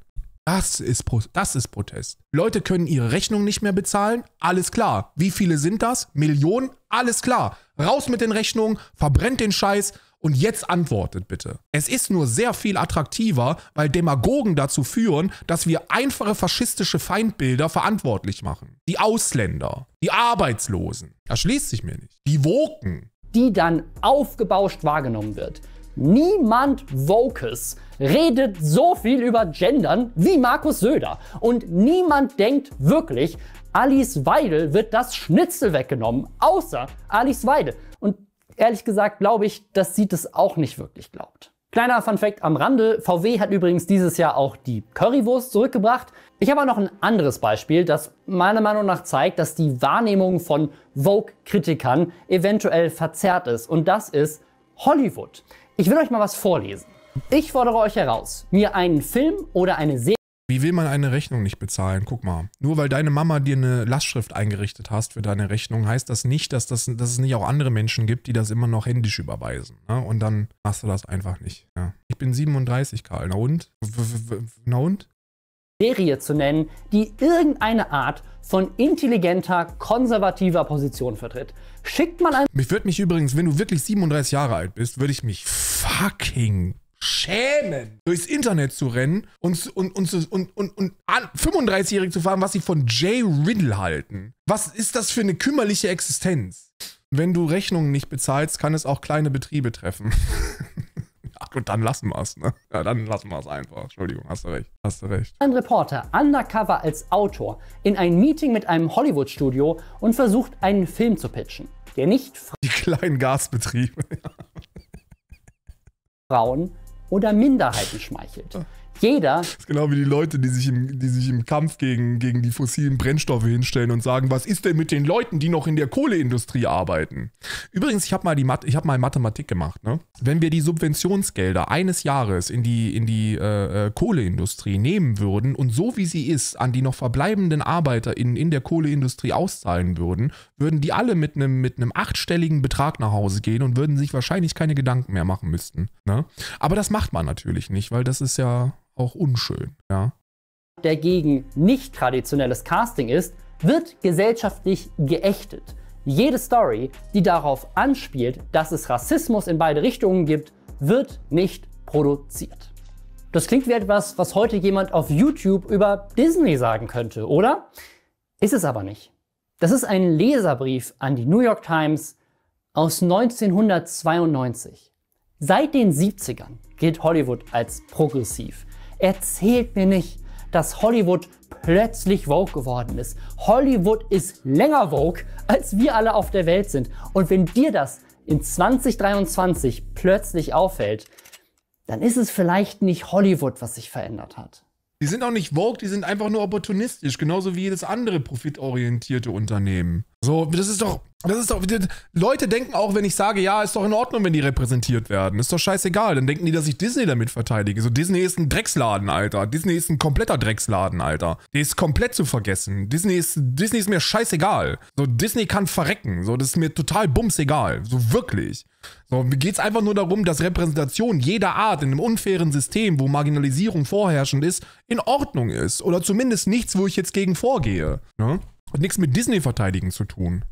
Das ist, das ist Protest. Leute können ihre Rechnung nicht mehr bezahlen. Alles klar. Wie viele sind das? Millionen? Alles klar. Raus mit den Rechnungen, verbrennt den Scheiß, und jetzt antwortet bitte. Es ist nur sehr viel attraktiver, weil Demagogen dazu führen, dass wir einfache faschistische Feindbilder verantwortlich machen. Die Ausländer, die Arbeitslosen, das schließt sich mir nicht. Die Woken. Die dann aufgebauscht wahrgenommen wird. Niemand Vokes redet so viel über Gendern wie Markus Söder. Und niemand denkt wirklich, Alice Weidel wird das Schnitzel weggenommen, außer Alice Weidel. Und ehrlich gesagt glaube ich, dass sie das auch nicht wirklich glaubt. Kleiner Funfact am Rande, VW hat übrigens dieses Jahr auch die Currywurst zurückgebracht. Ich habe aber noch ein anderes Beispiel, das meiner Meinung nach zeigt, dass die Wahrnehmung von Vogue-Kritikern eventuell verzerrt ist. Und das ist Hollywood. Ich will euch mal was vorlesen. Ich fordere euch heraus, mir einen Film oder eine Serie wie will man eine Rechnung nicht bezahlen? Guck mal, nur weil deine Mama dir eine Lastschrift eingerichtet hast für deine Rechnung, heißt das nicht, dass, das, dass es nicht auch andere Menschen gibt, die das immer noch händisch überweisen. Ne? Und dann machst du das einfach nicht. Ja. Ich bin 37, Karl. Na und? Na und? Serie zu nennen, die irgendeine Art von intelligenter, konservativer Position vertritt. Schickt man ein... Mich würde mich übrigens, wenn du wirklich 37 Jahre alt bist, würde ich mich fucking schämen, durchs Internet zu rennen und, und, und, und, und, und 35-Jährige zu fragen, was sie von Jay Riddle halten. Was ist das für eine kümmerliche Existenz? Wenn du Rechnungen nicht bezahlst, kann es auch kleine Betriebe treffen. Ach gut, dann lassen wir es, ne? Ja, dann lassen wir es einfach. Entschuldigung, hast du recht. Hast du recht. Ein Reporter, undercover als Autor, in ein Meeting mit einem Hollywood-Studio und versucht, einen Film zu pitchen, der nicht. Die kleinen Gasbetriebe. Frauen oder Minderheiten schmeichelt. Jeder. Das ist genau wie die Leute, die sich im, die sich im Kampf gegen, gegen die fossilen Brennstoffe hinstellen und sagen, was ist denn mit den Leuten, die noch in der Kohleindustrie arbeiten? Übrigens, ich habe mal, hab mal Mathematik gemacht. Ne? Wenn wir die Subventionsgelder eines Jahres in die, in die äh, äh Kohleindustrie nehmen würden und so wie sie ist an die noch verbleibenden ArbeiterInnen in der Kohleindustrie auszahlen würden, würden die alle mit einem mit achtstelligen Betrag nach Hause gehen und würden sich wahrscheinlich keine Gedanken mehr machen müssten. Ne? Aber das macht man natürlich nicht, weil das ist ja auch unschön. Ja? Der gegen nicht traditionelles Casting ist, wird gesellschaftlich geächtet. Jede Story, die darauf anspielt, dass es Rassismus in beide Richtungen gibt, wird nicht produziert. Das klingt wie etwas, was heute jemand auf YouTube über Disney sagen könnte, oder? Ist es aber nicht. Das ist ein Leserbrief an die New York Times aus 1992. Seit den 70ern gilt Hollywood als progressiv. Erzählt mir nicht, dass Hollywood plötzlich Vogue geworden ist. Hollywood ist länger Vogue, als wir alle auf der Welt sind. Und wenn dir das in 2023 plötzlich auffällt, dann ist es vielleicht nicht Hollywood, was sich verändert hat. Die sind auch nicht woke, die sind einfach nur opportunistisch, genauso wie jedes andere profitorientierte Unternehmen. So, das ist doch, das ist doch, Leute denken auch, wenn ich sage, ja, ist doch in Ordnung, wenn die repräsentiert werden. Ist doch scheißegal. Dann denken die, dass ich Disney damit verteidige. So, Disney ist ein Drecksladen, Alter. Disney ist ein kompletter Drecksladen, Alter. Der ist komplett zu vergessen. Disney ist, Disney ist mir scheißegal. So, Disney kann verrecken. So, das ist mir total bumsegal. So, wirklich. So, mir geht es einfach nur darum, dass Repräsentation jeder Art in einem unfairen System, wo Marginalisierung vorherrschend ist, in Ordnung ist. Oder zumindest nichts, wo ich jetzt gegen vorgehe. Ne? Hat nichts mit Disney verteidigen zu tun.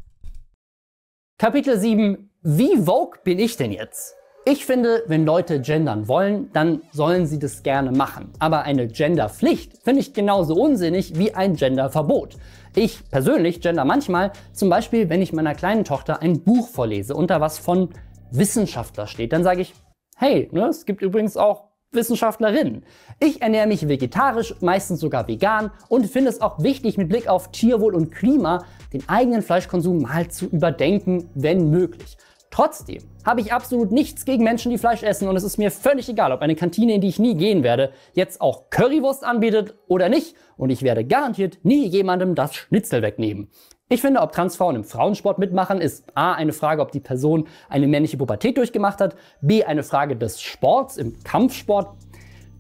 Kapitel 7. Wie vogue bin ich denn jetzt? Ich finde, wenn Leute gendern wollen, dann sollen sie das gerne machen. Aber eine Genderpflicht finde ich genauso unsinnig wie ein Genderverbot. Ich persönlich gender manchmal, zum Beispiel, wenn ich meiner kleinen Tochter ein Buch vorlese unter was von Wissenschaftler steht, dann sage ich, hey, ne, es gibt übrigens auch Wissenschaftlerin. Ich ernähre mich vegetarisch, meistens sogar vegan und finde es auch wichtig, mit Blick auf Tierwohl und Klima den eigenen Fleischkonsum mal zu überdenken, wenn möglich. Trotzdem habe ich absolut nichts gegen Menschen, die Fleisch essen und es ist mir völlig egal, ob eine Kantine, in die ich nie gehen werde, jetzt auch Currywurst anbietet oder nicht und ich werde garantiert nie jemandem das Schnitzel wegnehmen. Ich finde, ob Transfrauen im Frauensport mitmachen, ist A eine Frage, ob die Person eine männliche Pubertät durchgemacht hat, B eine Frage des Sports im Kampfsport.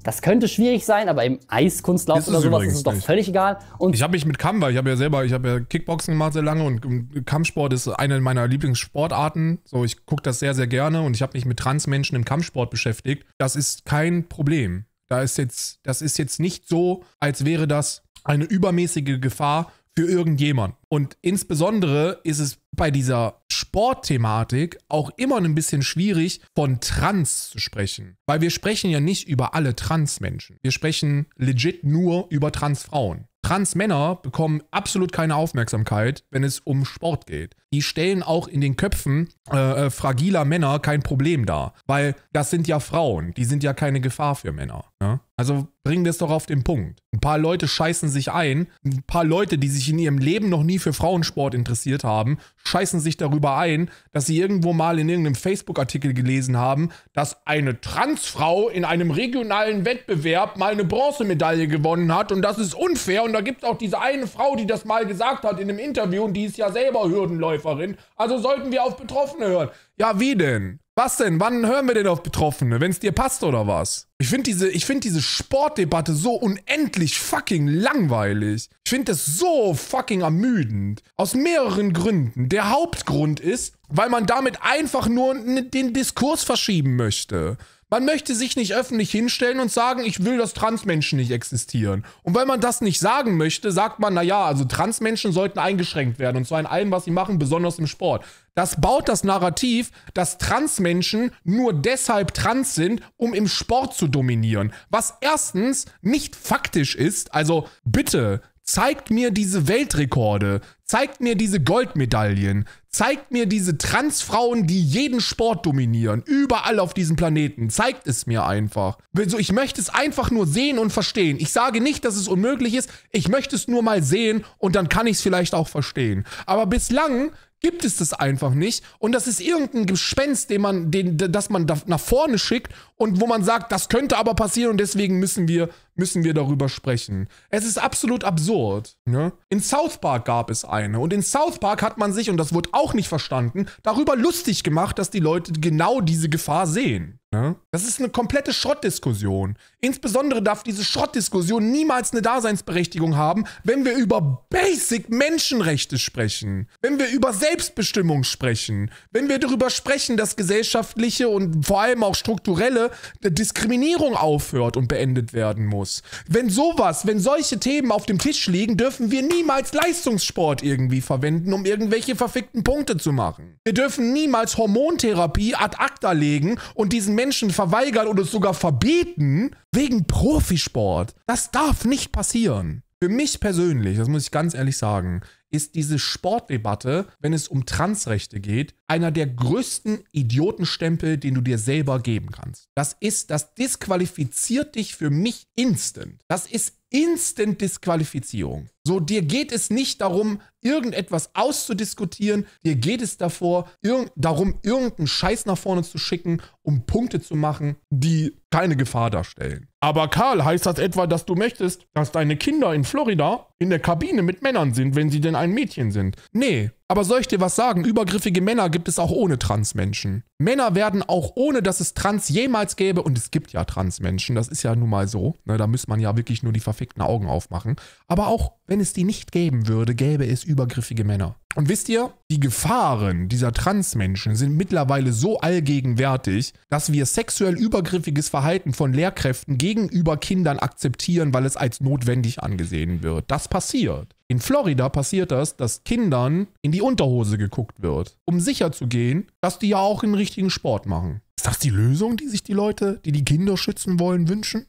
Das könnte schwierig sein, aber im Eiskunstlauf ist oder sowas ist es doch nicht. völlig egal. Und ich habe mich mit Kampf, weil ich habe ja selber, ich habe ja Kickboxen gemacht sehr lange und Kampfsport ist eine meiner Lieblingssportarten. So, ich gucke das sehr, sehr gerne und ich habe mich mit Transmenschen im Kampfsport beschäftigt. Das ist kein Problem. Da ist jetzt, das ist jetzt nicht so, als wäre das eine übermäßige Gefahr für irgendjemanden. Und insbesondere ist es bei dieser Sportthematik auch immer ein bisschen schwierig, von Trans zu sprechen. Weil wir sprechen ja nicht über alle Transmenschen. Wir sprechen legit nur über Transfrauen. Transmänner bekommen absolut keine Aufmerksamkeit, wenn es um Sport geht. Die stellen auch in den Köpfen äh, äh fragiler Männer kein Problem dar, weil das sind ja Frauen, die sind ja keine Gefahr für Männer. Ne? Also bringen wir es doch auf den Punkt. Ein paar Leute scheißen sich ein, ein paar Leute, die sich in ihrem Leben noch nie für Frauensport interessiert haben, scheißen sich darüber ein, dass sie irgendwo mal in irgendeinem Facebook-Artikel gelesen haben, dass eine Transfrau in einem regionalen Wettbewerb mal eine Bronzemedaille gewonnen hat und das ist unfair und da gibt es auch diese eine Frau, die das mal gesagt hat in einem Interview und die ist ja selber Hürdenläuferin, also sollten wir auf Betroffene hören. Ja, wie denn? Was denn? Wann hören wir denn auf Betroffene? Wenn es dir passt oder was? Ich finde diese, ich find diese Sportdebatte so unendlich fucking langweilig. Ich finde das so fucking ermüdend. Aus mehreren Gründen. Der Hauptgrund ist, weil man damit einfach nur den Diskurs verschieben möchte. Man möchte sich nicht öffentlich hinstellen und sagen, ich will, dass Transmenschen nicht existieren. Und wenn man das nicht sagen möchte, sagt man, naja, also Transmenschen sollten eingeschränkt werden. Und zwar in allem, was sie machen, besonders im Sport. Das baut das Narrativ, dass Transmenschen nur deshalb trans sind, um im Sport zu dominieren. Was erstens nicht faktisch ist. Also bitte, zeigt mir diese Weltrekorde, zeigt mir diese Goldmedaillen, Zeigt mir diese Transfrauen, die jeden Sport dominieren, überall auf diesem Planeten. Zeigt es mir einfach. Also ich möchte es einfach nur sehen und verstehen. Ich sage nicht, dass es unmöglich ist. Ich möchte es nur mal sehen und dann kann ich es vielleicht auch verstehen. Aber bislang gibt es das einfach nicht. Und das ist irgendein Gespenst, den man, den, das man da nach vorne schickt und wo man sagt, das könnte aber passieren und deswegen müssen wir, müssen wir darüber sprechen. Es ist absolut absurd. Ne? In South Park gab es eine und in South Park hat man sich, und das wurde auch nicht verstanden, darüber lustig gemacht, dass die Leute genau diese Gefahr sehen. Ne? Das ist eine komplette Schrottdiskussion. Insbesondere darf diese Schrottdiskussion niemals eine Daseinsberechtigung haben, wenn wir über Basic Menschenrechte sprechen, wenn wir über Selbstbestimmung sprechen, wenn wir darüber sprechen, dass gesellschaftliche und vor allem auch strukturelle Diskriminierung aufhört und beendet werden muss. Wenn sowas, wenn solche Themen auf dem Tisch liegen, dürfen wir niemals Leistungssport irgendwie verwenden, um irgendwelche verfickten Punkte zu machen. Wir dürfen niemals Hormontherapie ad acta legen und diesen Menschen Menschen verweigern oder sogar verbieten wegen Profisport. Das darf nicht passieren. Für mich persönlich, das muss ich ganz ehrlich sagen, ist diese Sportdebatte, wenn es um Transrechte geht, einer der größten Idiotenstempel, den du dir selber geben kannst. Das ist, das disqualifiziert dich für mich instant. Das ist instant Disqualifizierung. So, dir geht es nicht darum, irgendetwas auszudiskutieren. Dir geht es davor, irg darum, irgendeinen Scheiß nach vorne zu schicken, um Punkte zu machen, die keine Gefahr darstellen. Aber Karl, heißt das etwa, dass du möchtest, dass deine Kinder in Florida in der Kabine mit Männern sind, wenn sie denn ein Mädchen sind? Nee, aber soll ich dir was sagen? Übergriffige Männer gibt es auch ohne Transmenschen. Männer werden auch ohne, dass es Trans jemals gäbe, und es gibt ja Transmenschen, das ist ja nun mal so, ne, da müsste man ja wirklich nur die verfickten Augen aufmachen. Aber auch wenn es die nicht geben würde, gäbe es übergriffige Männer. Und wisst ihr, die Gefahren dieser Transmenschen sind mittlerweile so allgegenwärtig, dass wir sexuell übergriffiges Verhalten von Lehrkräften gegenüber Kindern akzeptieren, weil es als notwendig angesehen wird. Das passiert. In Florida passiert das, dass Kindern in die Unterhose geguckt wird, um sicherzugehen, dass die ja auch den richtigen Sport machen. Ist das die Lösung, die sich die Leute, die die Kinder schützen wollen, wünschen?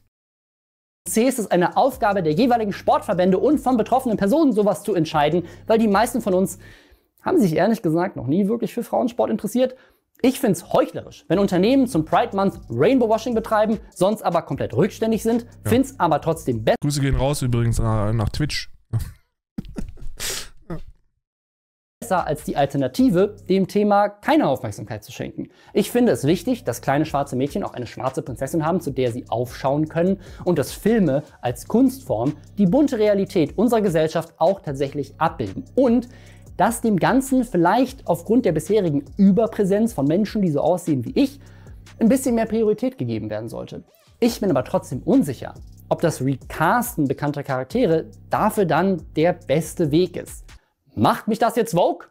C ist es eine Aufgabe der jeweiligen Sportverbände und von betroffenen Personen sowas zu entscheiden, weil die meisten von uns haben sich ehrlich gesagt noch nie wirklich für Frauensport interessiert. Ich finde es heuchlerisch, wenn Unternehmen zum Pride Month Rainbow Washing betreiben, sonst aber komplett rückständig sind, ja. finde es aber trotzdem besser. Grüße gehen raus übrigens äh, nach Twitch. besser als die Alternative, dem Thema keine Aufmerksamkeit zu schenken. Ich finde es wichtig, dass kleine schwarze Mädchen auch eine schwarze Prinzessin haben, zu der sie aufschauen können und dass Filme als Kunstform die bunte Realität unserer Gesellschaft auch tatsächlich abbilden. Und dass dem Ganzen vielleicht aufgrund der bisherigen Überpräsenz von Menschen, die so aussehen wie ich, ein bisschen mehr Priorität gegeben werden sollte. Ich bin aber trotzdem unsicher, ob das Recasten bekannter Charaktere dafür dann der beste Weg ist. Macht mich das jetzt woke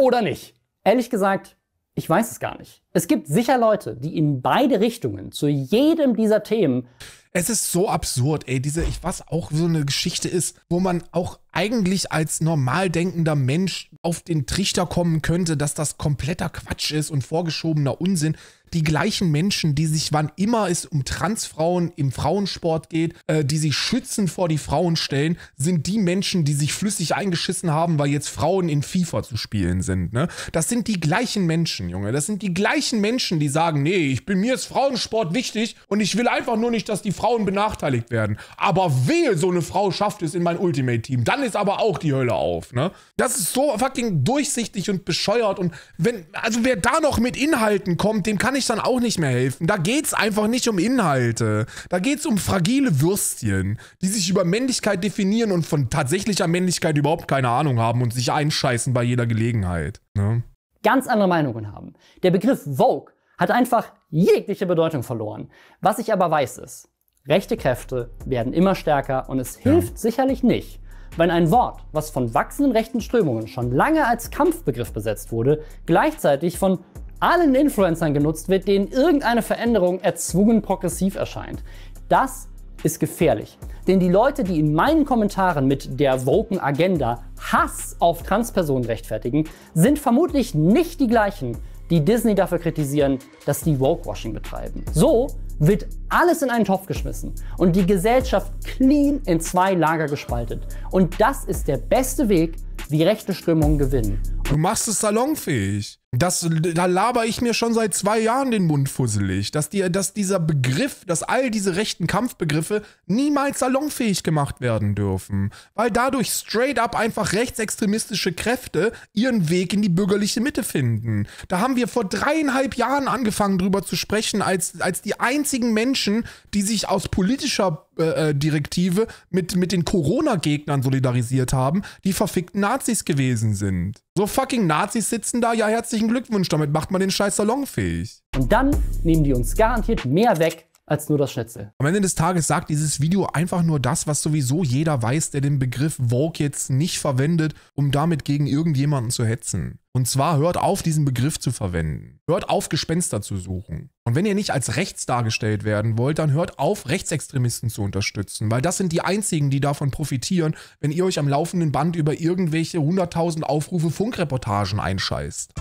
oder nicht? Ehrlich gesagt, ich weiß es gar nicht. Es gibt sicher Leute, die in beide Richtungen zu jedem dieser Themen. Es ist so absurd, ey, diese, ich weiß auch so eine Geschichte ist, wo man auch eigentlich als normal denkender Mensch auf den Trichter kommen könnte, dass das kompletter Quatsch ist und vorgeschobener Unsinn die gleichen Menschen, die sich, wann immer es um Transfrauen im Frauensport geht, äh, die sich schützend vor die Frauen stellen, sind die Menschen, die sich flüssig eingeschissen haben, weil jetzt Frauen in FIFA zu spielen sind. Ne? Das sind die gleichen Menschen, Junge. Das sind die gleichen Menschen, die sagen, nee, ich bin mir ist Frauensport wichtig und ich will einfach nur nicht, dass die Frauen benachteiligt werden. Aber wehe, so eine Frau schafft es in mein Ultimate-Team. Dann ist aber auch die Hölle auf, ne? Das ist so fucking durchsichtig und bescheuert und wenn, also wer da noch mit Inhalten kommt, dem kann ich ich dann auch nicht mehr helfen. Da geht's einfach nicht um Inhalte. Da geht's um fragile Würstchen, die sich über Männlichkeit definieren und von tatsächlicher Männlichkeit überhaupt keine Ahnung haben und sich einscheißen bei jeder Gelegenheit. Ne? Ganz andere Meinungen haben. Der Begriff Vogue hat einfach jegliche Bedeutung verloren. Was ich aber weiß ist, rechte Kräfte werden immer stärker und es ja. hilft sicherlich nicht, wenn ein Wort, was von wachsenden rechten Strömungen schon lange als Kampfbegriff besetzt wurde, gleichzeitig von allen Influencern genutzt wird, denen irgendeine Veränderung erzwungen progressiv erscheint. Das ist gefährlich. Denn die Leute, die in meinen Kommentaren mit der Woken Agenda Hass auf Transpersonen rechtfertigen, sind vermutlich nicht die gleichen, die Disney dafür kritisieren, dass die Wokewashing betreiben. So wird alles in einen Topf geschmissen und die Gesellschaft clean in zwei Lager gespaltet. Und das ist der beste Weg, wie rechte Strömungen gewinnen. Du machst es salonfähig. Das, da laber ich mir schon seit zwei Jahren den Mund fusselig, dass, die, dass dieser Begriff, dass all diese rechten Kampfbegriffe niemals salonfähig gemacht werden dürfen, weil dadurch straight up einfach rechtsextremistische Kräfte ihren Weg in die bürgerliche Mitte finden. Da haben wir vor dreieinhalb Jahren angefangen drüber zu sprechen, als, als die einzigen Menschen, die sich aus politischer äh, äh Direktive mit, mit den Corona-Gegnern solidarisiert haben, die verfickten Nazis gewesen sind. So fucking Nazis sitzen da, ja herzlich herzlichen Glückwunsch, damit macht man den Scheiß salonfähig. Und dann nehmen die uns garantiert mehr weg, als nur das Schnitzel. Am Ende des Tages sagt dieses Video einfach nur das, was sowieso jeder weiß, der den Begriff Vogue jetzt nicht verwendet, um damit gegen irgendjemanden zu hetzen. Und zwar hört auf, diesen Begriff zu verwenden. Hört auf, Gespenster zu suchen. Und wenn ihr nicht als rechts dargestellt werden wollt, dann hört auf, Rechtsextremisten zu unterstützen, weil das sind die einzigen, die davon profitieren, wenn ihr euch am laufenden Band über irgendwelche 100.000 Aufrufe Funkreportagen einscheißt.